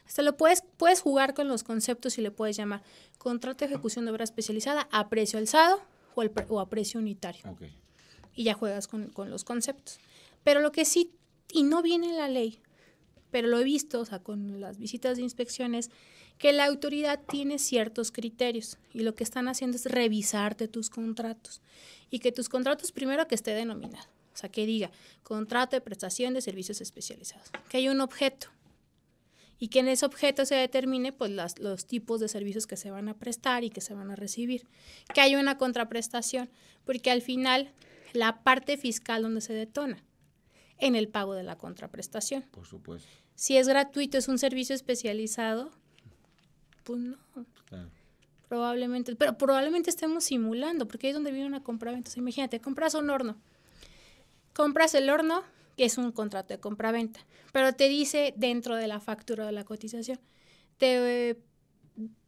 hasta lo puedes, puedes jugar con los conceptos y le puedes llamar contrato de ejecución de obra especializada a precio alzado, o, a precio unitario. Y ya juegas con, los conceptos. Pero lo que sí, y no viene la ley, pero lo he visto, o sea, con las visitas de inspecciones, que la autoridad tiene ciertos criterios y lo que están haciendo es revisarte tus contratos y que tus contratos primero que esté denominado, o sea, que diga contrato de prestación de servicios especializados, que hay un objeto, y que en ese objeto se determine pues, los tipos de servicios que se van a prestar y que se van a recibir, que hay una contraprestación, porque al final la parte fiscal donde se detona en el pago de la contraprestación. Por supuesto. Si es gratuito, es un servicio especializado, pues no. Probablemente, pero probablemente estemos simulando, porque ahí es donde viene una compra. Entonces, imagínate, compras un horno. Compras el horno, que es un contrato de compraventa, pero te dice dentro de la factura de la cotización, te eh,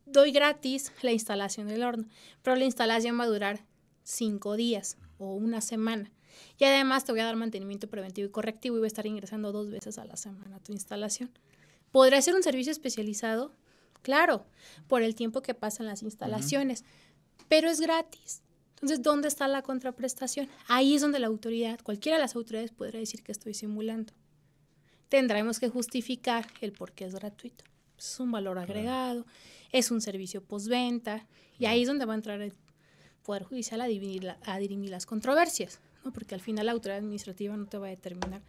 doy gratis la instalación del horno, pero la instalación va a durar cinco días o una semana. Y además te voy a dar mantenimiento preventivo y correctivo y voy a estar ingresando dos veces a la semana a tu instalación. ¿Podría ser un servicio especializado? Claro, por el tiempo que pasan las instalaciones, pero es gratis. Entonces, ¿dónde está la contraprestación? Ahí es donde la autoridad, cualquiera de las autoridades podrá decir que estoy simulando. Tendremos que justificar el por qué es gratuito. Es un valor agregado, es un servicio postventa, y ahí es donde va a entrar el Poder Judicial a, dirimir, a las controversias, ¿no? porque al final la autoridad administrativa no te va a determinar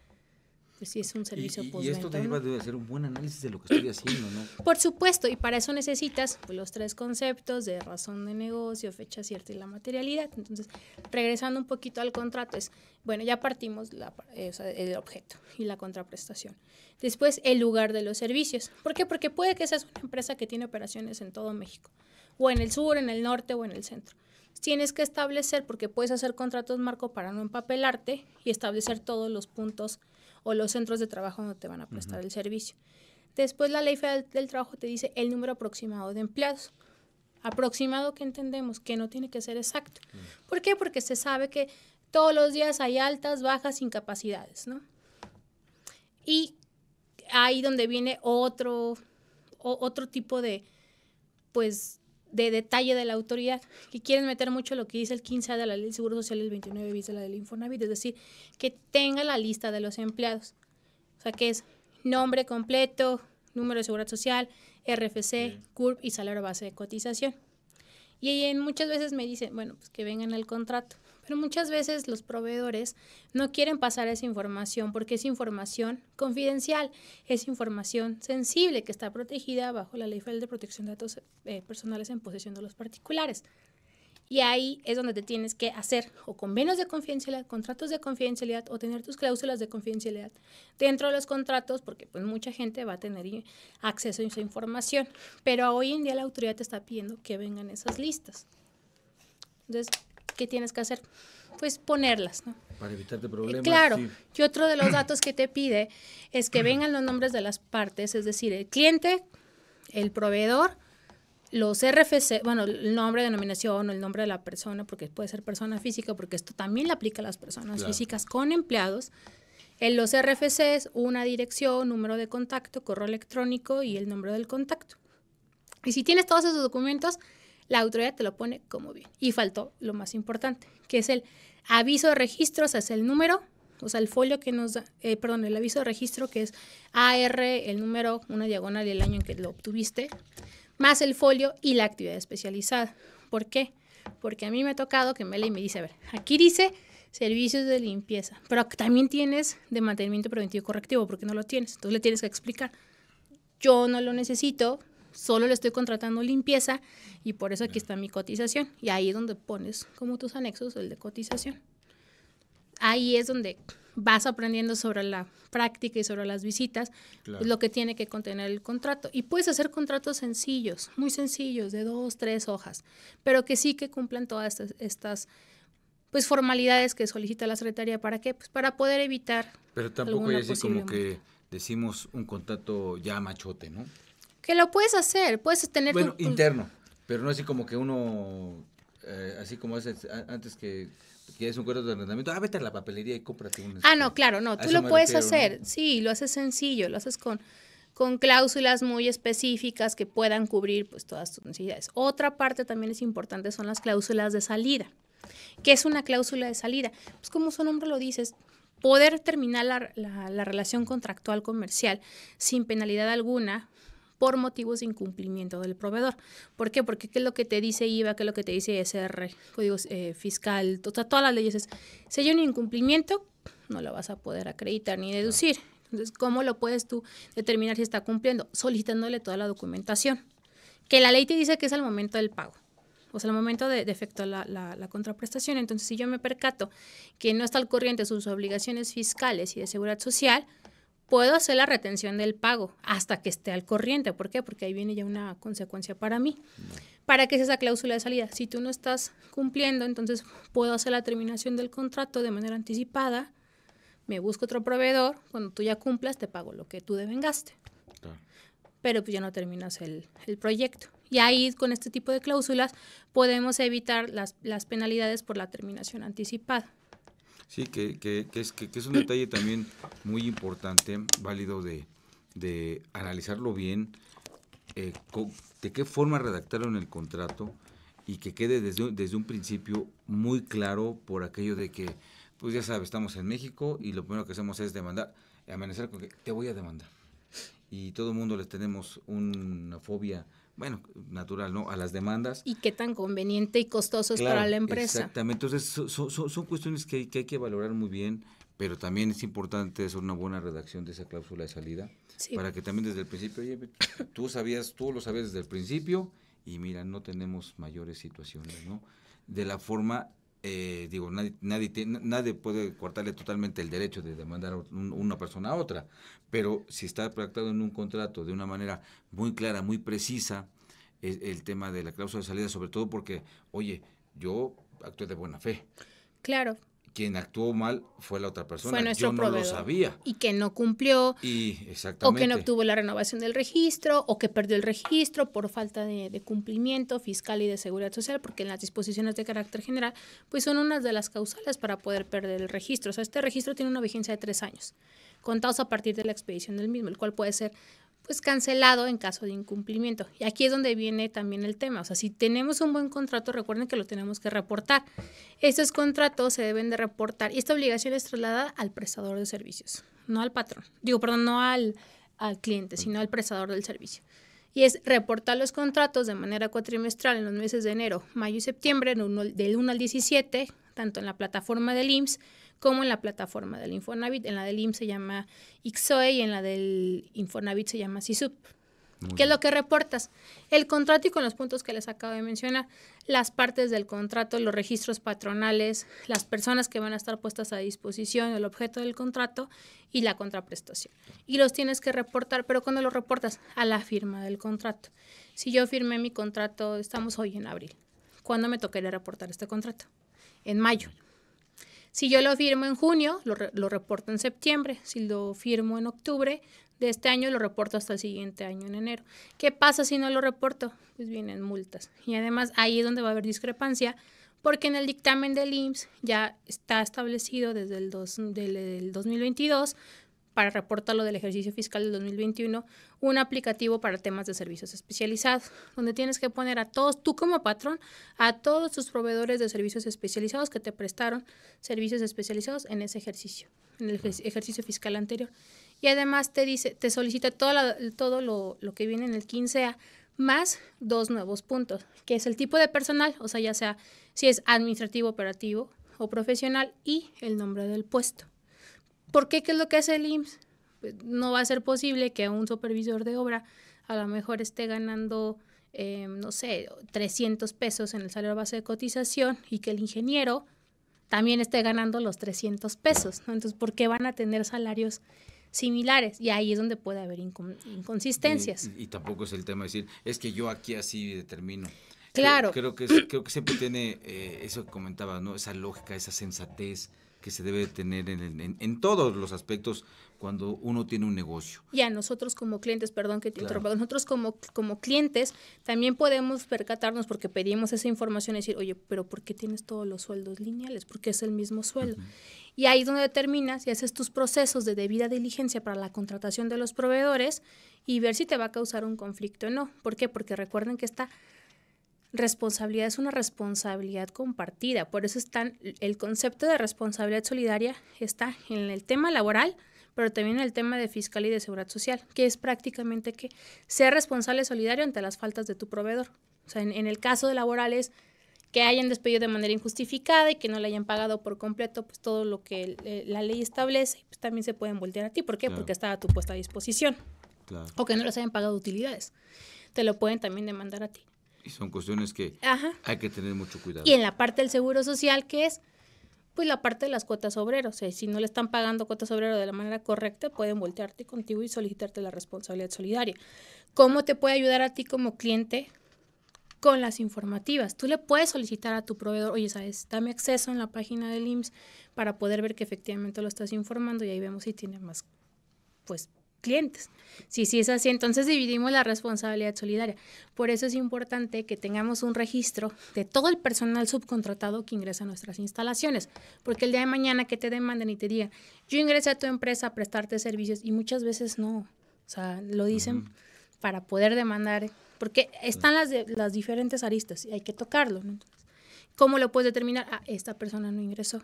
pues sí es un servicio positivo. Y, esto te lleva a un buen análisis de lo que estoy haciendo, ¿no? Por supuesto, y para eso necesitas pues, los tres conceptos de razón de negocio, fecha cierta y la materialidad. Entonces, regresando un poquito al contrato, es, bueno, ya partimos eh, el objeto y la contraprestación. Después, el lugar de los servicios. ¿Por qué? Porque puede que seas una empresa que tiene operaciones en todo México, o en el sur, en el norte o en el centro tienes que establecer, porque puedes hacer contratos marco para no empapelarte y establecer todos los puntos o los centros de trabajo donde te van a prestar el servicio. Después la ley federal del trabajo te dice el número aproximado de empleados. Aproximado que entendemos que no tiene que ser exacto. Mm. ¿Por qué? Porque se sabe que todos los días hay altas, bajas, incapacidades, ¿no? Y ahí donde viene otro, otro tipo de, pues, de detalle de la autoridad, que quieren meter mucho lo que dice el 15 de la ley del Seguro Social el 29 bis de la del Infonavit, es decir, que tenga la lista de los empleados. O sea, que es nombre completo, número de seguridad social, RFC, CURP y salario base de cotización. Y en muchas veces me dicen, bueno, pues que vengan al contrato. Pero muchas veces los proveedores no quieren pasar esa información porque es información confidencial, es información sensible que está protegida bajo la Ley Federal de Protección de Datos eh, Personales en posesión de los particulares. Y ahí es donde te tienes que hacer o convenios de confidencialidad, contratos de confidencialidad o tener tus cláusulas de confidencialidad dentro de los contratos, porque pues mucha gente va a tener acceso a esa información. Pero hoy en día la autoridad te está pidiendo que vengan esas listas. Entonces, ¿qué tienes que hacer? Pues ponerlas, ¿no? Para evitarte problemas. Eh, claro, y otro de los datos que te pide es que vengan los nombres de las partes, es decir, el cliente, el proveedor, los RFC, bueno, el nombre, de denominación o el nombre de la persona, porque puede ser persona física, porque esto también le aplica a las personas físicas con empleados. En los RFCs, una dirección, número de contacto, correo electrónico y el nombre del contacto. Y si tienes todos esos documentos, la autoridad te lo pone como bien. Y faltó lo más importante, que es el aviso de registro, o sea, es el número, o sea, el folio que nos da, eh, perdón, el aviso de registro que es AR, el número, una diagonal del año en que lo obtuviste, más el folio y la actividad especializada. ¿Por qué? Porque a mí me ha tocado que me y me dice, a ver, aquí dice servicios de limpieza, pero también tienes de mantenimiento preventivo y correctivo, porque no lo tienes, entonces le tienes que explicar. Yo no lo necesito, solo le estoy contratando limpieza y por eso aquí está mi cotización. Y ahí es donde pones como tus anexos el de cotización. Ahí es donde vas aprendiendo sobre la práctica y sobre las visitas, lo que tiene que contener el contrato. Y puedes hacer contratos sencillos, muy sencillos, de dos, tres hojas, pero que sí que cumplan todas estas, estas pues formalidades que solicita la Secretaría. ¿Para qué? Pues para poder evitar. Pero tampoco es como que decimos un contrato ya machote, ¿no? Que lo puedes hacer, puedes tener... Bueno, interno, pero no así como que uno, eh, así como hace antes que quieres un acuerdo de arrendamiento, ah, vete a la papelería y cómprate un... Ah, no, este, claro, no, tú lo puedes hacer, sí, lo haces sencillo, lo haces con, con cláusulas muy específicas que puedan cubrir pues todas tus necesidades. Otra parte también es importante son las cláusulas de salida. ¿Qué es una cláusula de salida? Pues como su nombre lo dice, poder terminar la, la relación contractual comercial sin penalidad alguna, por motivos de incumplimiento del proveedor. ¿Por qué? Porque qué es lo que te dice IVA, qué es lo que te dice SR, código eh, fiscal, todas las leyes es, si hay un incumplimiento, no lo vas a poder acreditar ni deducir. Entonces, ¿cómo lo puedes tú determinar si está cumpliendo? Solicitándole toda la documentación. Que la ley te dice que es al momento del pago o sea, al momento de, de efectuar la, la, contraprestación. Entonces, si yo me percato que no está al corriente sus obligaciones fiscales y de seguridad social, puedo hacer la retención del pago hasta que esté al corriente. ¿Por qué? Porque ahí viene ya una consecuencia para mí. ¿Para qué es esa cláusula de salida? Si tú no estás cumpliendo, entonces puedo hacer la terminación del contrato de manera anticipada, me busco otro proveedor, cuando tú ya cumplas te pago lo que tú devengaste. Pero pues ya no terminas el, proyecto. Y ahí con este tipo de cláusulas podemos evitar las penalidades por la terminación anticipada. Sí, que, que, es, que, es un detalle también muy importante, válido de, analizarlo bien, eh, de qué forma redactaron el contrato y que quede desde, desde un principio muy claro por aquello de que, pues ya sabes, estamos en México y lo primero que hacemos es demandar, amanecer con que te voy a demandar. Y todo el mundo les tenemos una fobia bueno, natural, ¿no? A las demandas. Y qué tan conveniente y costoso es para la empresa. Exactamente, entonces son, cuestiones que hay, que hay, que valorar muy bien, pero también es importante hacer una buena redacción de esa cláusula de salida, sí. para que también desde el principio, oye, tú sabías, tú lo sabías desde el principio, y mira, no tenemos mayores situaciones, ¿no? De la forma eh, digo, nadie, puede cortarle totalmente el derecho de demandar una persona a otra, pero si está pactado en un contrato de una manera muy clara, muy precisa, el tema de la cláusula de salida, sobre todo porque, oye, yo actué de buena fe. Claro, quien actuó mal fue la otra persona. Yo no lo sabía. Y que no cumplió. Y exactamente. O que no obtuvo la renovación del registro, o que perdió el registro por falta de, de, cumplimiento fiscal y de seguridad social, porque en las disposiciones de carácter general, pues son unas de las causales para poder perder el registro. O sea, este registro tiene una vigencia de tres años, contados a partir de la expedición del mismo, el cual puede ser pues cancelado en caso de incumplimiento. Y aquí es donde viene también el tema. O sea, si tenemos un buen contrato, recuerden que lo tenemos que reportar. Estos contratos se deben de reportar y esta obligación es trasladada al prestador de servicios, no al patrón. Digo, perdón, no al, al cliente, sino al prestador del servicio. Y es reportar los contratos de manera cuatrimestral en los meses de enero, mayo y septiembre, del 1 al 17, tanto en la plataforma del IMSS como en la plataforma del Infonavit. En la del IMSS se llama IXOE y en la del Infonavit se llama SISUP. ¿Qué es lo que reportas? El contrato y con los puntos que les acabo de mencionar, las partes del contrato, los registros patronales, las personas que van a estar puestas a disposición, el objeto del contrato y la contraprestación. Y los tienes que reportar, pero cuando los reportas? A la firma del contrato. Si yo firmé mi contrato, estamos hoy en abril, ¿cuándo me tocaría reportar este contrato? en mayo. Si yo lo firmo en junio, lo, reporto en septiembre. Si lo firmo en octubre de este año, lo reporto hasta el siguiente año, en enero. ¿Qué pasa si no lo reporto? Pues vienen multas. Y además ahí es donde va a haber discrepancia, porque en el dictamen del IMSS ya está establecido desde el, 2022 para lo del ejercicio fiscal del 2021, un aplicativo para temas de servicios especializados, donde tienes que poner a todos, tú como patrón, a todos tus proveedores de servicios especializados que te prestaron servicios especializados en ese ejercicio, en el ejercicio fiscal anterior. Y además te dice, te solicita todo, todo lo, lo que viene en el 15A más dos nuevos puntos, que es el tipo de personal, o sea, ya sea si es administrativo, operativo o profesional, y el nombre del puesto. ¿Por qué? ¿Qué es lo que hace el IMSS? Pues, no va a ser posible que un supervisor de obra a lo mejor esté ganando, eh, no sé, 300 pesos en el salario base de cotización y que el ingeniero también esté ganando los 300 pesos, ¿no? Entonces, ¿por qué van a tener salarios similares. Y ahí es donde puede haber inconsistencias. Y, tampoco es el tema de decir, es que yo aquí así determino. Claro. Creo, que, creo que siempre tiene eh, eso que comentaba, ¿no? Esa lógica, esa sensatez, que se debe tener en, todos los aspectos cuando uno tiene un negocio. Ya nosotros como clientes, perdón que te interrumpa, nosotros como, como clientes también podemos percatarnos porque pedimos esa información y decir, oye, pero ¿por qué tienes todos los sueldos lineales? Porque es el mismo sueldo. Y ahí es donde determinas y haces tus procesos de debida diligencia para la contratación de los proveedores y ver si te va a causar un conflicto o no. ¿Por qué? Porque recuerden que está responsabilidad es una responsabilidad compartida. Por eso están, el concepto de responsabilidad solidaria está en el tema laboral, pero también en el tema de fiscal y de seguridad social, que es prácticamente que sea responsable solidario ante las faltas de tu proveedor. O sea, en, el caso de laborales que hayan despedido de manera injustificada y que no le hayan pagado por completo pues todo lo que eh, la ley establece, pues también se pueden voltear a ti. ¿Por qué? porque Porque a tu puesta a disposición. O que no les hayan pagado utilidades. Te lo pueden también demandar a ti. Y son cuestiones que hay que tener mucho cuidado. Y en la parte del seguro social, que es pues la parte de las cuotas obreros. O si no le están pagando cuotas obrero de la manera correcta, pueden voltearte contigo y solicitarte la responsabilidad solidaria. ¿Cómo te puede ayudar a ti como cliente con las informativas? Tú le puedes solicitar a tu proveedor, oye, sabes, dame acceso en la página del IMSS para poder ver que efectivamente lo estás informando y ahí vemos si tiene más, pues, clientes. Si sí, sí es así, entonces dividimos la responsabilidad solidaria. Por eso es importante que tengamos un registro de todo el personal subcontratado que ingresa a nuestras instalaciones, porque el día de mañana que te demanden y te digan, yo ingresé a tu empresa a prestarte servicios y muchas veces no, o sea, lo dicen para poder demandar, porque están las, las diferentes aristas y hay que tocarlo. ¿Cómo lo puedes determinar? Ah, esta persona no ingresó.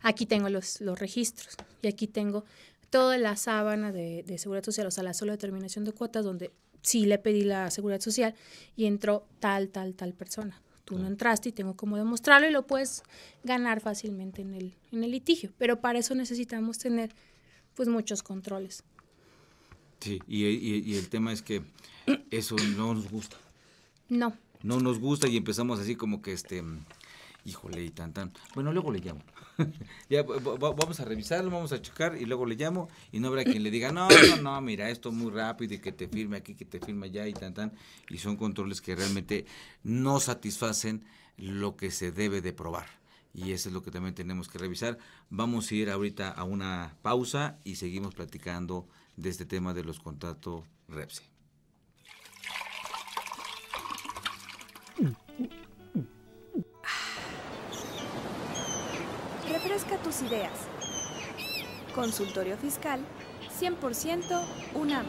Aquí tengo los, los registros y aquí tengo toda la sábana de, Seguridad Social, o sea, la sola determinación de cuotas, donde sí le pedí la Seguridad Social y entró tal, tal, tal persona. Tú no entraste y tengo como demostrarlo y lo puedes ganar fácilmente en el, en el litigio. Pero para eso necesitamos tener pues muchos controles. Sí, y el tema es que eso no nos gusta. No. No nos gusta y empezamos así como que este Híjole, y tan tan. Bueno, luego le llamo. ya vamos a revisarlo, vamos a checar y luego le llamo y no habrá quien le diga, no, no, no, mira, esto muy rápido y que te firme aquí, que te firme allá y tan tan. Y son controles que realmente no satisfacen lo que se debe de probar. Y eso es lo que también tenemos que revisar. Vamos a ir ahorita a una pausa y seguimos platicando de este tema de los contratos REPSE. Ofrezca tus ideas. Consultorio Fiscal 100% UNAM.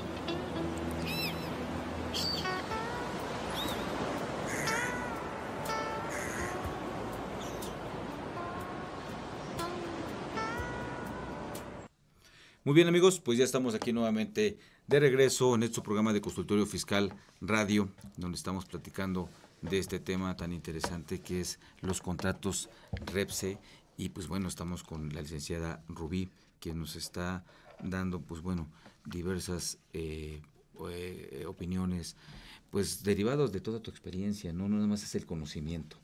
Muy bien amigos, pues ya estamos aquí nuevamente de regreso en este programa de Consultorio Fiscal Radio, donde estamos platicando de este tema tan interesante que es los contratos REPSE y pues bueno, estamos con la licenciada Rubí, que nos está dando, pues bueno, diversas eh, eh, opiniones, pues derivados de toda tu experiencia, ¿no? No nada más es el conocimiento.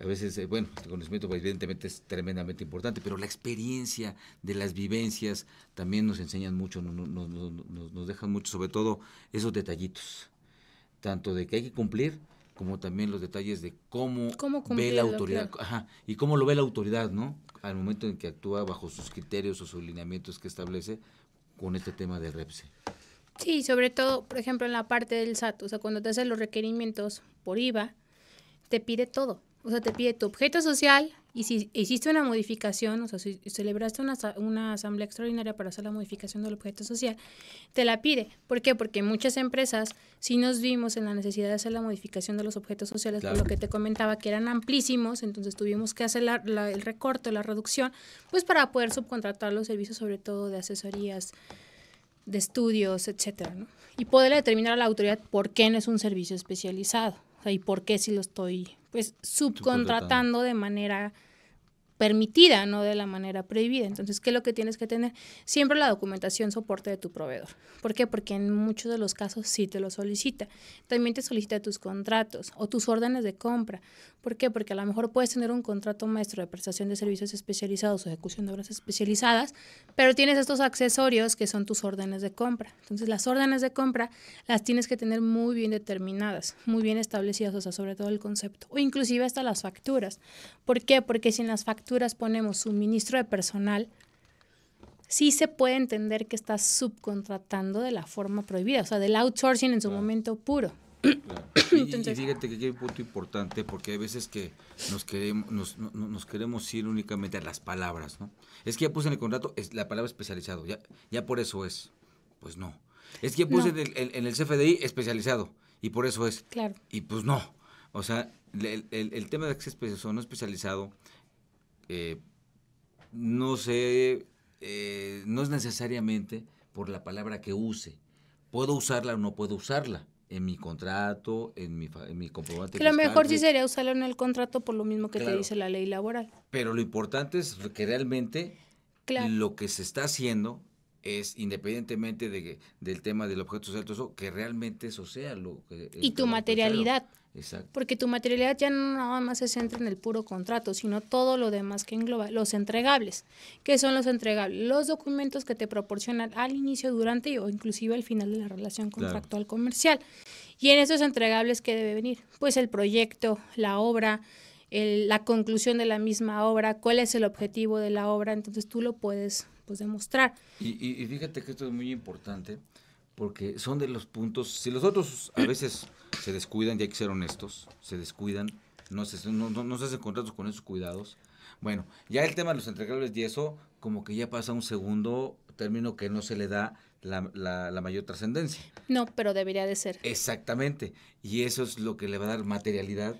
A veces, eh, bueno, el conocimiento pues, evidentemente es tremendamente importante, pero la experiencia de las vivencias también nos enseñan mucho, nos dejan mucho, sobre todo esos detallitos, tanto de que hay que cumplir, como también los detalles de cómo, ve la autoridad y cómo lo ve la autoridad, ¿no? Al momento en que actúa bajo sus criterios o sus lineamientos que establece con este tema de REPSE. Sí, sobre todo, por ejemplo, en la parte del SAT, o sea, cuando te hacen los requerimientos por IVA, te pide todo. O sea, te pide tu objeto social, y si hiciste una modificación, o sea, si celebraste una, asamblea extraordinaria para hacer la modificación del objeto social, te la pide. ¿Por qué? Porque muchas empresas si nos vimos en la necesidad de hacer la modificación de los objetos sociales, con por lo que te comentaba, que eran amplísimos, entonces tuvimos que hacer el recorte, la reducción, pues para poder subcontratar los servicios, sobre todo de asesorías, de estudios, etcétera, ¿no? Y poder determinar a la autoridad por qué no es un servicio especializado, o sea, y por qué si lo estoy, pues, subcontratando de manera permitida, no de la manera prohibida. Entonces, ¿qué es lo que tienes que tener? Siempre la documentación soporte de tu proveedor. ¿Por qué? Porque en muchos de los casos sí te lo solicita. También te solicita tus contratos o tus órdenes de compra. ¿Por qué? Porque a lo mejor puedes tener un contrato maestro de prestación de servicios especializados o ejecución de obras especializadas, pero tienes estos accesorios que son tus órdenes de compra. Entonces, las órdenes de compra las tienes que tener muy bien determinadas, muy bien establecidas, o sea, sobre todo el concepto, o inclusive hasta las facturas. ¿Por qué? Porque si en las facturas ponemos suministro de personal, sí se puede entender que estás subcontratando de la forma prohibida, o sea, del outsourcing en su momento puro. Y, fíjate que aquí hay un punto importante porque hay veces que nos queremos, nos, queremos ir únicamente a las palabras, ¿no? Es que ya puse en el contrato la palabra especializado, ya, ya por eso es. Pues no. Es que ya puse en, el, CFDI especializado y por eso es. Y pues no. O sea, el, tema de acceso sea especializado no especializado, eh, no sé, eh, no es necesariamente por la palabra que use. Puedo usarla o no puedo usarla en mi contrato, en mi, mi comprobante. Que lo mejor sí sería usarlo en el contrato por lo mismo que te dice la ley laboral. Pero lo importante es que realmente lo que se está haciendo es independientemente de, del tema del objeto social, que realmente eso sea lo que... Y tu materialidad. Porque tu materialidad ya no nada más se centra en el puro contrato, sino todo lo demás que engloba, los entregables. ¿Qué son los entregables? Los documentos que te proporcionan al inicio, durante o inclusive al final de la relación contractual comercial. Y en esos entregables, ¿qué debe venir? Pues el proyecto, la obra, la conclusión de la misma obra, cuál es el objetivo de la obra, entonces tú lo puedes pues, demostrar. y, y fíjate que esto es muy importante porque son de los puntos, si los otros a veces se descuidan, ya hay que ser honestos, se descuidan, no se, no, no, se hacen contratos con esos cuidados. Bueno, ya el tema de los entregables y eso, como que ya pasa un segundo término que no se le da la mayor trascendencia. No, pero debería de ser. Exactamente, y eso es lo que le va a dar materialidad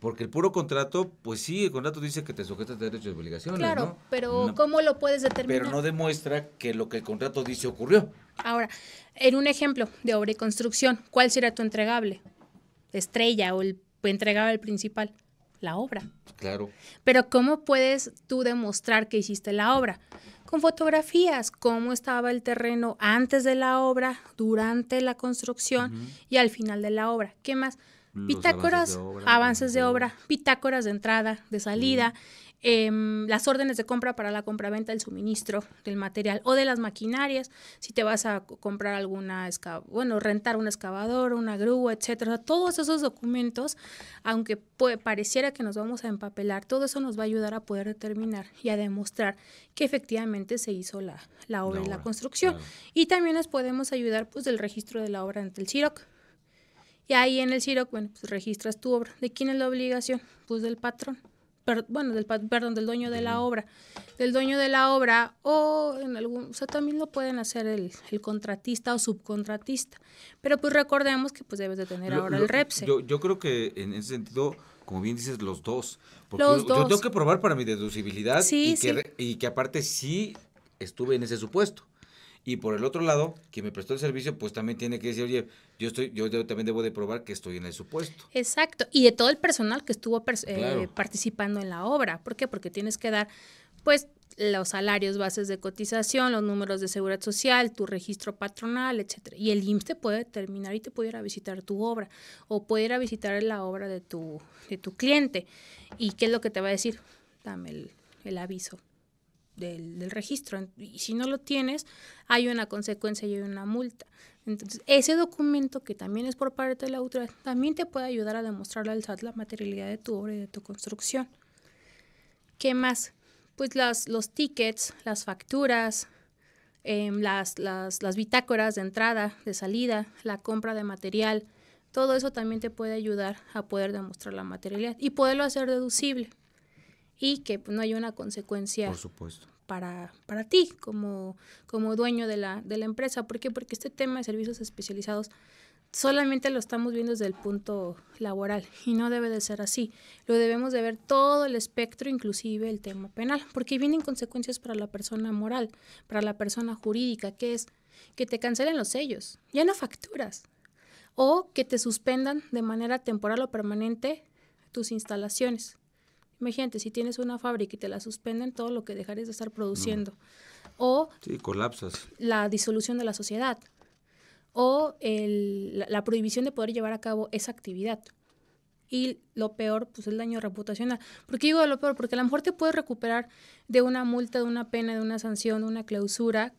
porque el puro contrato, pues sí, el contrato dice que te sujetas a derechos y obligaciones. Claro, pero ¿cómo lo puedes determinar? Pero no demuestra que lo que el contrato dice ocurrió. Ahora, en un ejemplo de obra y construcción, ¿cuál será tu entregable? Estrella o el entregable principal? La obra. Claro. Pero ¿cómo puedes tú demostrar que hiciste la obra? Con fotografías, cómo estaba el terreno antes de la obra, durante la construcción y al final de la obra. ¿Qué más? Pitácoras, avances de, obra, pitácoras de entrada, de salida, em, las órdenes de compra para la compraventa del suministro del material o de las maquinarias, si te vas a comprar alguna, bueno, rentar un excavador, una grúa, etcétera. todos esos documentos, aunque pareciera que nos vamos a empapelar, todo eso nos va a ayudar a poder determinar y a demostrar que efectivamente se hizo la, obra y la construcción. Y también nos podemos ayudar pues del registro de la obra ante el CIROC y ahí en el CIROC, bueno, pues registras tu obra. ¿De quién es la obligación? Pues del patrón. bueno, del, perdón, del dueño de la obra. Del dueño de la obra o en algún, o sea, también lo pueden hacer el, el contratista o subcontratista. Pero pues recordemos que pues debes de tener ahora el REPSE. Yo, creo que en ese sentido como bien dices, los dos. Porque los dos. yo, tengo que probar para mi deducibilidad y, que, sí. y, que, aparte sí estuve en ese supuesto. Y por el otro lado, quien me prestó el servicio, pues también tiene que decir, oye, yo estoy, yo, también debo de probar que estoy en el supuesto. Exacto. Y de todo el personal que estuvo eh, participando en la obra. ¿Por qué? Porque tienes que dar, pues, los salarios bases de cotización, los números de seguridad social, tu registro patronal, etcétera. Y el IMSS te puede terminar y te puede ir a visitar tu obra o puede ir a visitar la obra de tu, de tu cliente. ¿Y qué es lo que te va a decir? Dame el aviso del, registro. Y si no lo tienes, hay una consecuencia y hay una multa. Entonces, ese documento que también es por parte de la autoridad, también te puede ayudar a demostrarle al SAT la materialidad de tu obra y de tu construcción. ¿Qué más? Pues las, los tickets, las facturas, em, las, las, las bitácoras de entrada, de salida, la compra de material, todo eso también te puede ayudar a poder demostrar la materialidad y poderlo hacer deducible y que pues, no hay una consecuencia Para, para ti como, como dueño de la, de la empresa. ¿Por qué? Porque este tema de servicios especializados solamente lo estamos viendo desde el punto laboral y no debe de ser así. Lo debemos de ver todo el espectro, inclusive el tema penal, porque vienen consecuencias para la persona moral, para la persona jurídica, que es que te cancelen los sellos, ya no facturas, o que te suspendan de manera temporal o permanente tus instalaciones. Imagínate, si tienes una fábrica y te la suspenden, todo lo que dejarías de estar produciendo. O colapsas. la disolución de la sociedad. O la, prohibición de poder llevar a cabo esa actividad. Y lo peor, pues el daño reputacional. ¿Por qué digo lo peor? Porque a lo mejor te puedes recuperar de una multa, de una pena, de una sanción, de una clausura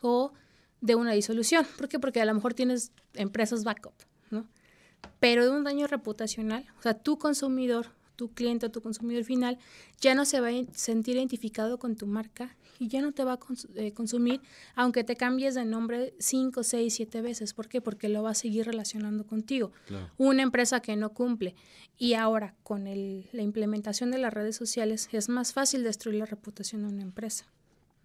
o de una disolución. ¿Por qué? Porque a lo mejor tienes empresas backup, ¿no? Pero de un daño reputacional, o sea, tu consumidor tu cliente o tu consumidor final ya no se va a sentir identificado con tu marca y ya no te va a eh, consumir aunque te cambies de nombre 5, seis, siete veces. ¿Por qué? Porque lo va a seguir relacionando contigo. Una empresa que no cumple. Y ahora, con la implementación de las redes sociales, es más fácil destruir la reputación de una empresa.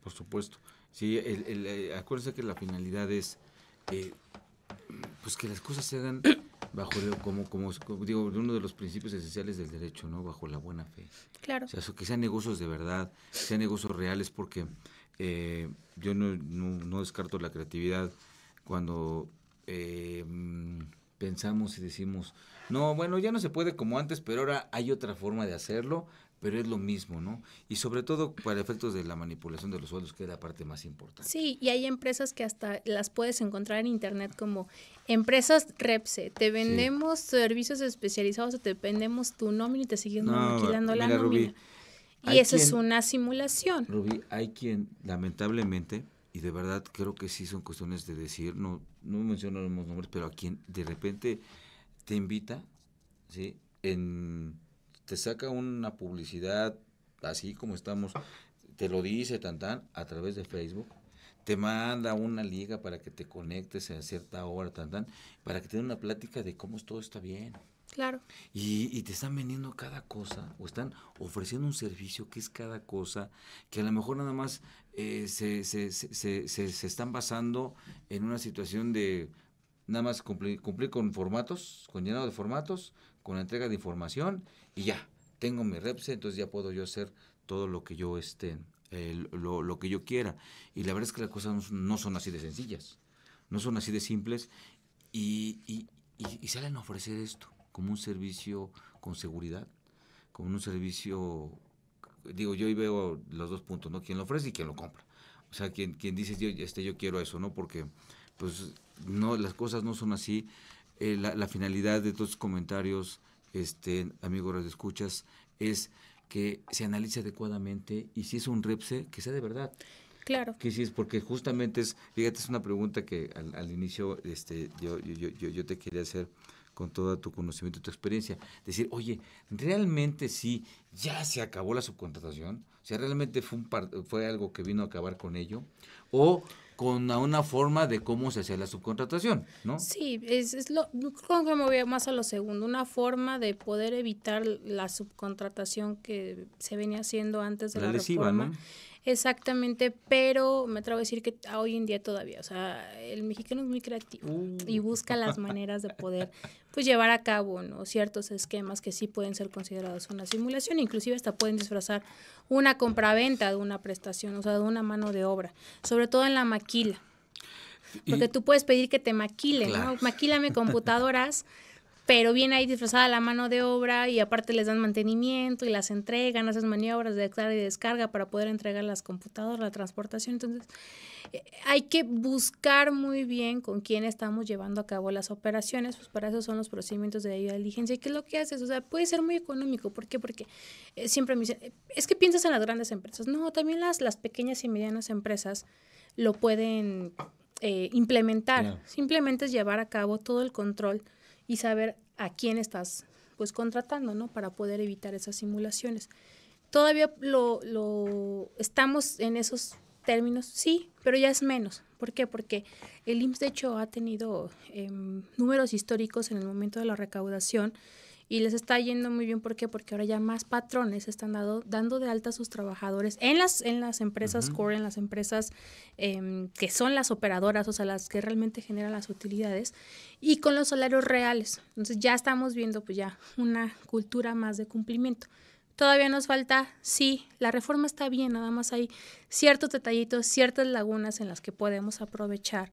Por supuesto. Sí, el, eh, que la finalidad es eh, pues que las cosas se dan bajo como, como, digo, uno de los principios esenciales del derecho, ¿no? Bajo la buena fe. Claro. O sea, que sean negocios de verdad, sean negocios reales, porque eh, yo no, descarto la creatividad cuando eh, pensamos y decimos, no, bueno, ya no se puede como antes, pero ahora hay otra forma de hacerlo pero es lo mismo, ¿no? Y sobre todo para efectos de la manipulación de los sueldos, que es la parte más importante. Sí, y hay empresas que hasta las puedes encontrar en internet como empresas Repse, te vendemos servicios especializados o te vendemos tu nómina y te siguen no, la nómina. y eso es una simulación. Rubí, hay quien lamentablemente y de verdad creo que sí son cuestiones de decir, no no mencionaremos nombres, pero a quien de repente te invita, ¿sí? En te saca una publicidad así como estamos, te lo dice tan tan a través de Facebook, te manda una liga para que te conectes a cierta hora, tan, tan, para que te den una plática de cómo todo está bien. Claro. Y, y, te están vendiendo cada cosa, o están ofreciendo un servicio que es cada cosa, que a lo mejor nada más eh, se, están basando en una situación de nada más cumplir, cumplir con formatos, con llenado de formatos, con entrega de información y ya, tengo mi Reps, entonces ya puedo yo hacer todo lo que yo esté, lo, que yo quiera. Y la verdad es que las cosas no, son así de sencillas, no son así de simples y, salen a ofrecer esto como un servicio con seguridad, como un servicio digo, yo ahí veo los dos puntos, ¿no? Quien lo ofrece y quien lo compra. O sea, quien, quien dice, yo, este, yo quiero eso, ¿no? Porque, pues, no, las cosas no son así. Eh, la, finalidad de estos comentarios este, amigos de escuchas, es que se analice adecuadamente y si es un REPSE, que sea de verdad. Claro. Que sí es porque justamente es, fíjate, es una pregunta que al, inicio este, yo, yo, yo, te quería hacer con todo tu conocimiento y tu experiencia. Decir, oye, ¿realmente sí ya se acabó la subcontratación? O sea, ¿realmente fue, un fue algo que vino a acabar con ello? ¿O con una forma de cómo se hacía la subcontratación, ¿no? Sí, es, es lo, creo que me voy más a lo segundo, una forma de poder evitar la subcontratación que se venía haciendo antes de la, la reforma. ¿no? Exactamente, pero me atrevo a decir que hoy en día todavía, o sea, el mexicano es muy creativo uh. y busca las maneras de poder pues llevar a cabo ciertos esquemas que sí pueden ser considerados una simulación, inclusive hasta pueden disfrazar una compraventa de una prestación, o sea, de una mano de obra, sobre todo en la maquila. Porque tú puedes pedir que te maquilen, ¿no? Maquílame computadoras pero viene ahí disfrazada la mano de obra y aparte les dan mantenimiento y las entregan, hacen maniobras de carga y descarga para poder entregar las computadoras, la transportación. Entonces, eh, hay que buscar muy bien con quién estamos llevando a cabo las operaciones, pues para eso son los procedimientos de ayuda de diligencia. ¿Y qué es lo que haces? O sea, puede ser muy económico. ¿Por qué? Porque eh, siempre me dicen, es que piensas en las grandes empresas. No, también las, las pequeñas y medianas empresas lo pueden eh, implementar. Simplemente es llevar a cabo todo el control y saber a quién estás pues contratando, ¿no? Para poder evitar esas simulaciones. Todavía lo, lo estamos en esos términos, sí, pero ya es menos. ¿Por qué? Porque el IMSS, de hecho, ha tenido em, números históricos en el momento de la recaudación y les está yendo muy bien. ¿Por qué? Porque ahora ya más patrones están dando de alta a sus trabajadores en las, en las empresas core, en las empresas em, que son las operadoras, o sea, las que realmente generan las utilidades, y con los salarios reales. Entonces ya estamos viendo pues ya una cultura más de cumplimiento. Todavía nos falta, sí, la reforma está bien, nada más hay ciertos detallitos, ciertas lagunas en las que podemos aprovechar,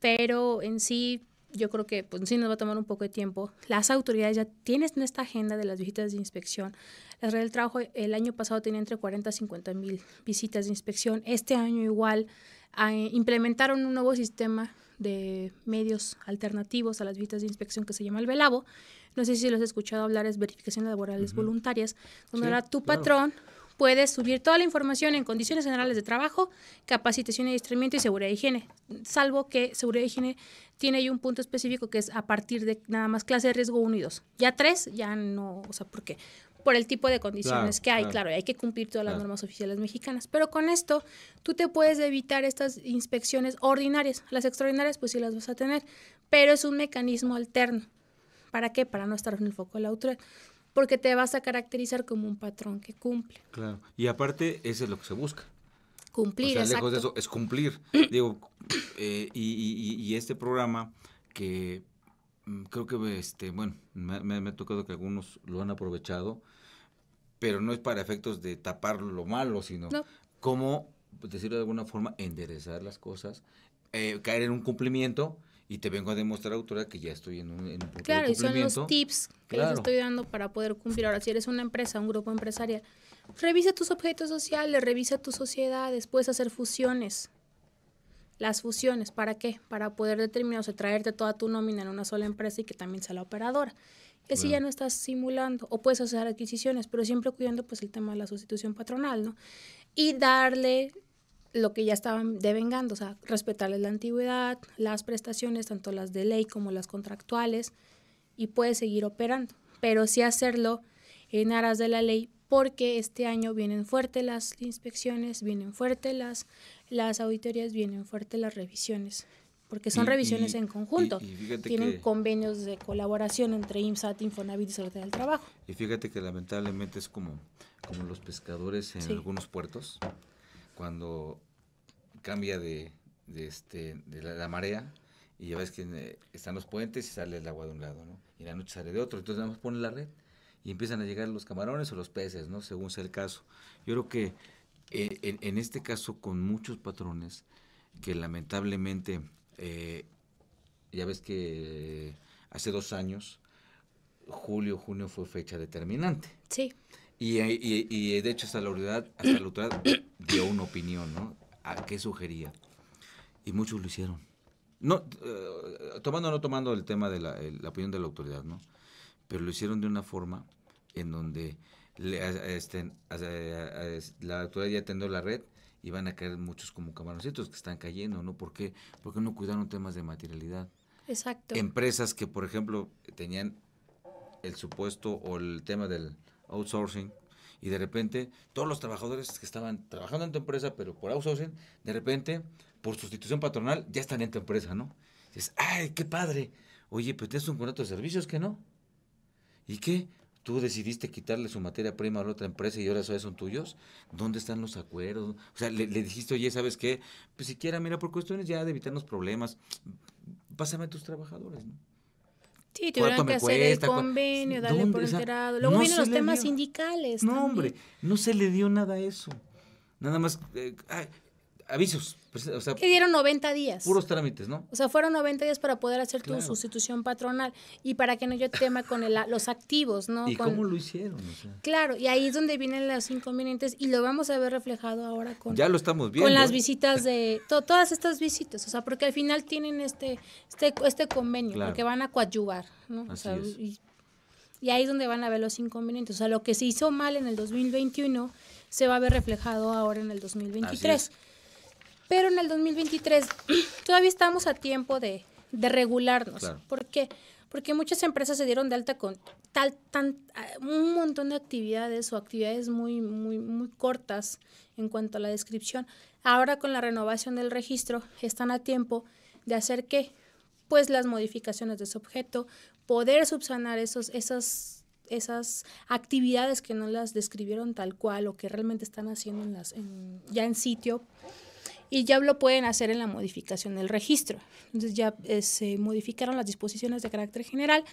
pero en sí yo creo que pues, sí nos va a tomar un poco de tiempo. Las autoridades ya tienen esta agenda de las visitas de inspección. La Red del Trabajo el año pasado tenía entre 40 y 50 mil visitas de inspección. Este año igual ah, eh, implementaron un nuevo sistema de medios alternativos a las visitas de inspección que se llama el Velabo. No sé si los has escuchado hablar, es verificaciones laborales voluntarias, donde era tu patrón puedes subir toda la información en condiciones generales de trabajo, capacitación y distribuimiento y seguridad y higiene, salvo que seguridad y higiene tiene ahí un punto específico que es a partir de nada más clase de riesgo 1 y 2. Ya 3, ya no, o sea, ¿por qué? por el tipo de condiciones que hay, claro. hay que cumplir todas las normas oficiales mexicanas. Pero con esto, tú te puedes evitar estas inspecciones ordinarias. Las extraordinarias, pues sí las vas a tener, pero es un mecanismo alterno. ¿Para qué? Para no estar en el foco de la autoridad porque te vas a caracterizar como un patrón que cumple. Claro, y aparte, eso es lo que se busca. Cumplir, o lejos de eso, es cumplir. Digo, eh, y, este programa que mm, creo que, este, bueno, me, ha tocado que algunos lo han aprovechado, pero no es para efectos de tapar lo malo, sino como pues, decirlo de alguna forma, enderezar las cosas, eh, caer en un cumplimiento y te vengo a demostrar, autora, que ya estoy en un, Claro, y son los tips que les estoy dando para poder cumplir. Ahora, si eres una empresa, un grupo empresarial, revisa tus objetos sociales, revisa tus sociedades, después hacer fusiones. Las fusiones, ¿para qué? Para poder determinar, o sea, traerte toda tu nómina en una sola empresa y que también sea la operadora. Que si ya no estás simulando, o puedes hacer adquisiciones, pero siempre cuidando pues el tema de la sustitución patronal, ¿no? Y darle lo que ya estaban devengando, o sea, respetarles la antigüedad, las prestaciones, tanto las de ley como las contractuales, y puede seguir operando, pero sí hacerlo en aras de la ley porque este año vienen fuertes las inspecciones, vienen fuertes las, las auditorías, vienen fuertes las revisiones, porque son revisiones en conjunto. Tienen convenios de colaboración entre IMSAT, Infonavit y Seguridad del Trabajo. Y fíjate que lamentablemente es como, como los pescadores en algunos puertos, cuando cambia de, este, la, marea y ya ves que eh, están los puentes y sale el agua de un lado, ¿no? Y la noche sale de otro, entonces nada más ponen la red y empiezan a llegar los camarones o los peces, ¿no? Según sea el caso. Yo creo que eh, en, este caso con muchos patrones que lamentablemente, eh, ya ves que hace dos años, julio, junio fue fecha determinante. Sí. Y, y, de hecho hasta la autoridad, hasta la autoridad dio una opinión, ¿no? a qué sugería. Y muchos lo hicieron. No, eh, tomando o no tomando el tema de la, opinión de la autoridad, ¿no? Pero lo hicieron de una forma en donde este, la autoridad ya teniendo la red y van a caer muchos como camaroncitos que están cayendo, ¿no? ¿Por qué? Porque no cuidaron temas de materialidad. Exacto. Empresas que, por ejemplo, tenían el supuesto o el tema del outsourcing, y de repente todos los trabajadores que estaban trabajando en tu empresa, pero por ausencia de repente, por sustitución patronal, ya están en tu empresa, ¿no? dices, ¡ay, qué padre! Oye, pero tienes un contrato de servicios que no. ¿Y qué? tú decidiste quitarle su materia prima a otra empresa y ahora son tuyos, ¿dónde están los acuerdos? O sea, le, dijiste, oye, ¿sabes qué? Pues siquiera, mira, por cuestiones ya de evitarnos problemas, pásame a tus trabajadores, ¿no? Sí, tuvieron que hacer el convenio, darle por enterado. Luego vienen los temas sindicales. No, hombre, no se le dio nada a eso. Nada más, eh, avisos. Pues, que dieron 90 días. Puros trámites, ¿no? O sea, fueron 90 días para poder hacer tu sustitución patronal y para que no haya tema con el, los activos, ¿no? ¿Y cómo lo hicieron? Claro, y ahí es donde vienen los inconvenientes y lo vamos a ver reflejado ahora con... Ya lo estamos viendo. Con las ¿eh? visitas de... todas estas visitas, o sea, porque al final tienen este, este, este convenio, porque van a coadyuvar, ¿no? Y, ahí es donde van a ver los inconvenientes. O sea, lo que se hizo mal en el 2021 se va a ver reflejado ahora en el 2023. Pero en el 2023 todavía estamos a tiempo de, regularnos. ¿Por qué? Porque muchas empresas se dieron de alta con tal, tan, ah, un montón de actividades o actividades muy, muy, muy cortas en cuanto a la descripción. Ahora con la renovación del registro están a tiempo de hacer que pues las modificaciones de su objeto, poder subsanar esos, esas, esas actividades que no las describieron tal cual o que realmente están haciendo en las, ya en sitio y ya lo pueden hacer en la modificación del registro. Entonces ya eh, se modificaron las disposiciones de carácter general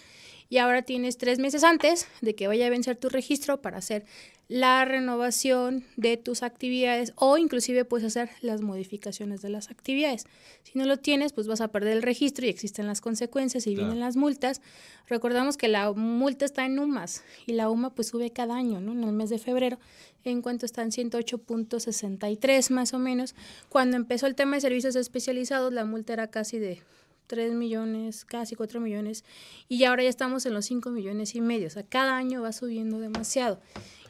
y ahora tienes tres meses antes de que vaya a vencer tu registro para hacer la renovación de tus actividades o inclusive puedes hacer las modificaciones de las actividades. Si no lo tienes, pues vas a perder el registro y existen las consecuencias y vienen las multas. Recordamos que la multa está en UMAS y la UMA pues sube cada año, ¿no? En el mes de febrero, en cuanto está en 108.63 más o menos. Cuando empezó el tema de servicios especializados, la multa era casi de 3 millones, casi 4 millones, y ahora ya estamos en los 5 millones y medio. O sea, cada año va subiendo demasiado.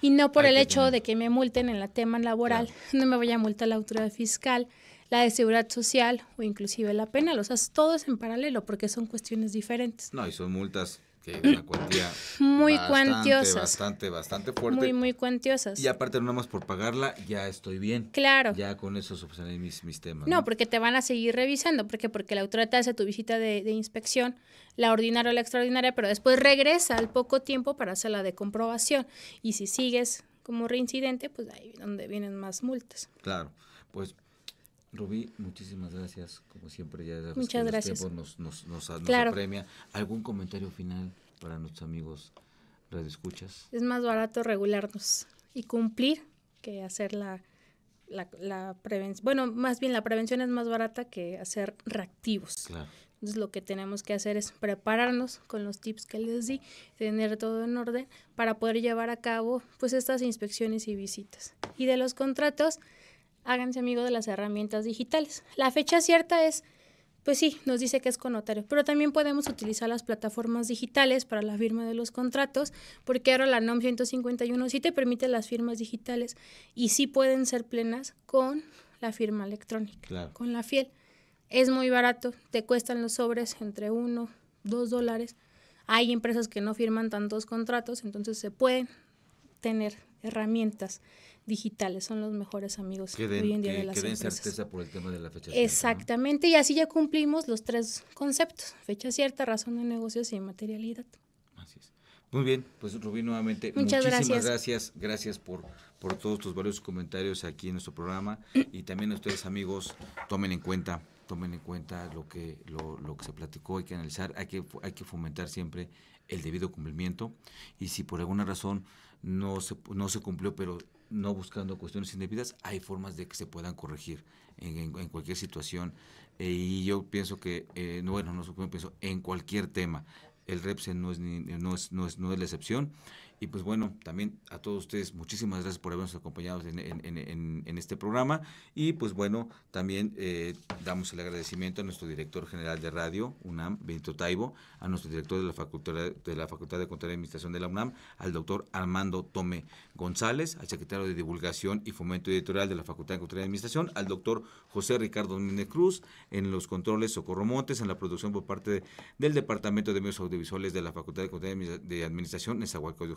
Y no por el hecho de que me multen en la tema laboral, no me vaya a multar la autoridad fiscal, la de seguridad social o inclusive la penal. O sea, todo es en paralelo porque son cuestiones diferentes. No, y son multas que una cuantía muy cuantiosa. Bastante, bastante fuerte. Muy, muy cuantiosas. Y aparte, no más por pagarla, ya estoy bien. Claro. Ya con eso subsané mis, mis temas. No, porque te van a seguir revisando. ¿Por qué? Porque la te hace tu visita de, inspección, la ordinaria o la extraordinaria, pero después regresa al poco tiempo para hacer la de comprobación. Y si sigues como reincidente, pues ahí donde vienen más multas. Claro. Pues Rubí, muchísimas gracias. Como siempre, ya sabes Muchas que gracias. nos, nos, nos, apremia. ¿Algún comentario final para nuestros amigos redescuchas? Es más barato regularnos y cumplir que hacer la, la, la prevención. Bueno, más bien la prevención es más barata que hacer reactivos. Claro. Entonces lo que tenemos que hacer es prepararnos con los tips que les di, tener todo en orden para poder llevar a cabo pues estas inspecciones y visitas. Y de los contratos, háganse amigo de las herramientas digitales. La fecha cierta es, pues sí, nos dice que es con notario, pero también podemos utilizar las plataformas digitales para la firma de los contratos, porque ahora la NOM 151 sí te permite las firmas digitales y sí pueden ser plenas con la firma electrónica, con la fiel. Es muy barato, te cuestan los sobres entre uno, dos dólares. Hay empresas que no firman tantos contratos, entonces se pueden tener herramientas digitales son los mejores amigos hoy en día de las certeza por el tema de la fecha Exactamente, y así ya cumplimos los tres conceptos, fecha cierta, razón de negocios y materialidad. Así es. Muy bien, pues Rubí, nuevamente, Muchas muchísimas gracias. gracias, gracias por, por todos tus varios comentarios aquí en nuestro programa y también a ustedes amigos, tomen en cuenta tomen en cuenta lo que lo, lo que se platicó, hay que analizar, hay que, hay que fomentar siempre el debido cumplimiento y si por alguna razón no no se cumplió, pero no buscando cuestiones indebidas, hay formas de que se puedan corregir en, cualquier situación. Eh, y yo pienso que, eh, no, bueno, no pienso, en cualquier tema. El REPSE no, es, no, es, no es la excepción. Y pues bueno, también a todos ustedes, muchísimas gracias por habernos acompañado en, este programa. Y pues bueno, también eh, damos el agradecimiento a nuestro director general de radio, UNAM, Benito Taibo, a nuestro director de la Facultad de, la Facultad de Control y Administración de la UNAM, al doctor Armando Tome González, al secretario de Divulgación y Fomento Editorial de la Facultad de Control y Administración, al doctor José Ricardo Mínez Cruz, en los controles Socorro Montes, en la producción por parte del Departamento de Medios Audiovisuales de la Facultad de Control y Administración, en Zahualcó de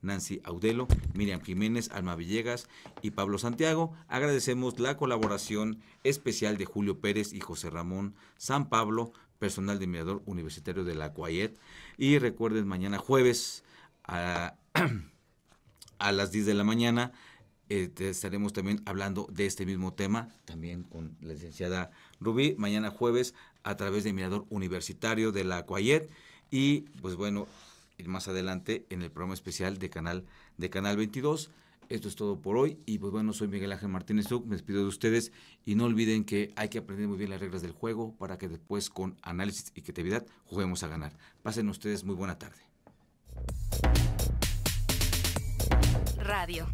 Nancy Audelo, Miriam Jiménez, Alma Villegas y Pablo Santiago. Agradecemos la colaboración especial de Julio Pérez y José Ramón San Pablo, personal de Mirador Universitario de la Cuayet. Y recuerden, mañana jueves a, las 10 de la mañana este, estaremos también hablando de este mismo tema, también con la licenciada Rubí, mañana jueves a través de Mirador Universitario de la Cuayet. Y pues bueno, más adelante en el programa especial de Canal, de Canal 22. Esto es todo por hoy y pues bueno, soy Miguel Ángel Martínez Duc, me despido de ustedes y no olviden que hay que aprender muy bien las reglas del juego para que después con análisis y creatividad juguemos a ganar. Pasen ustedes muy buena tarde. Radio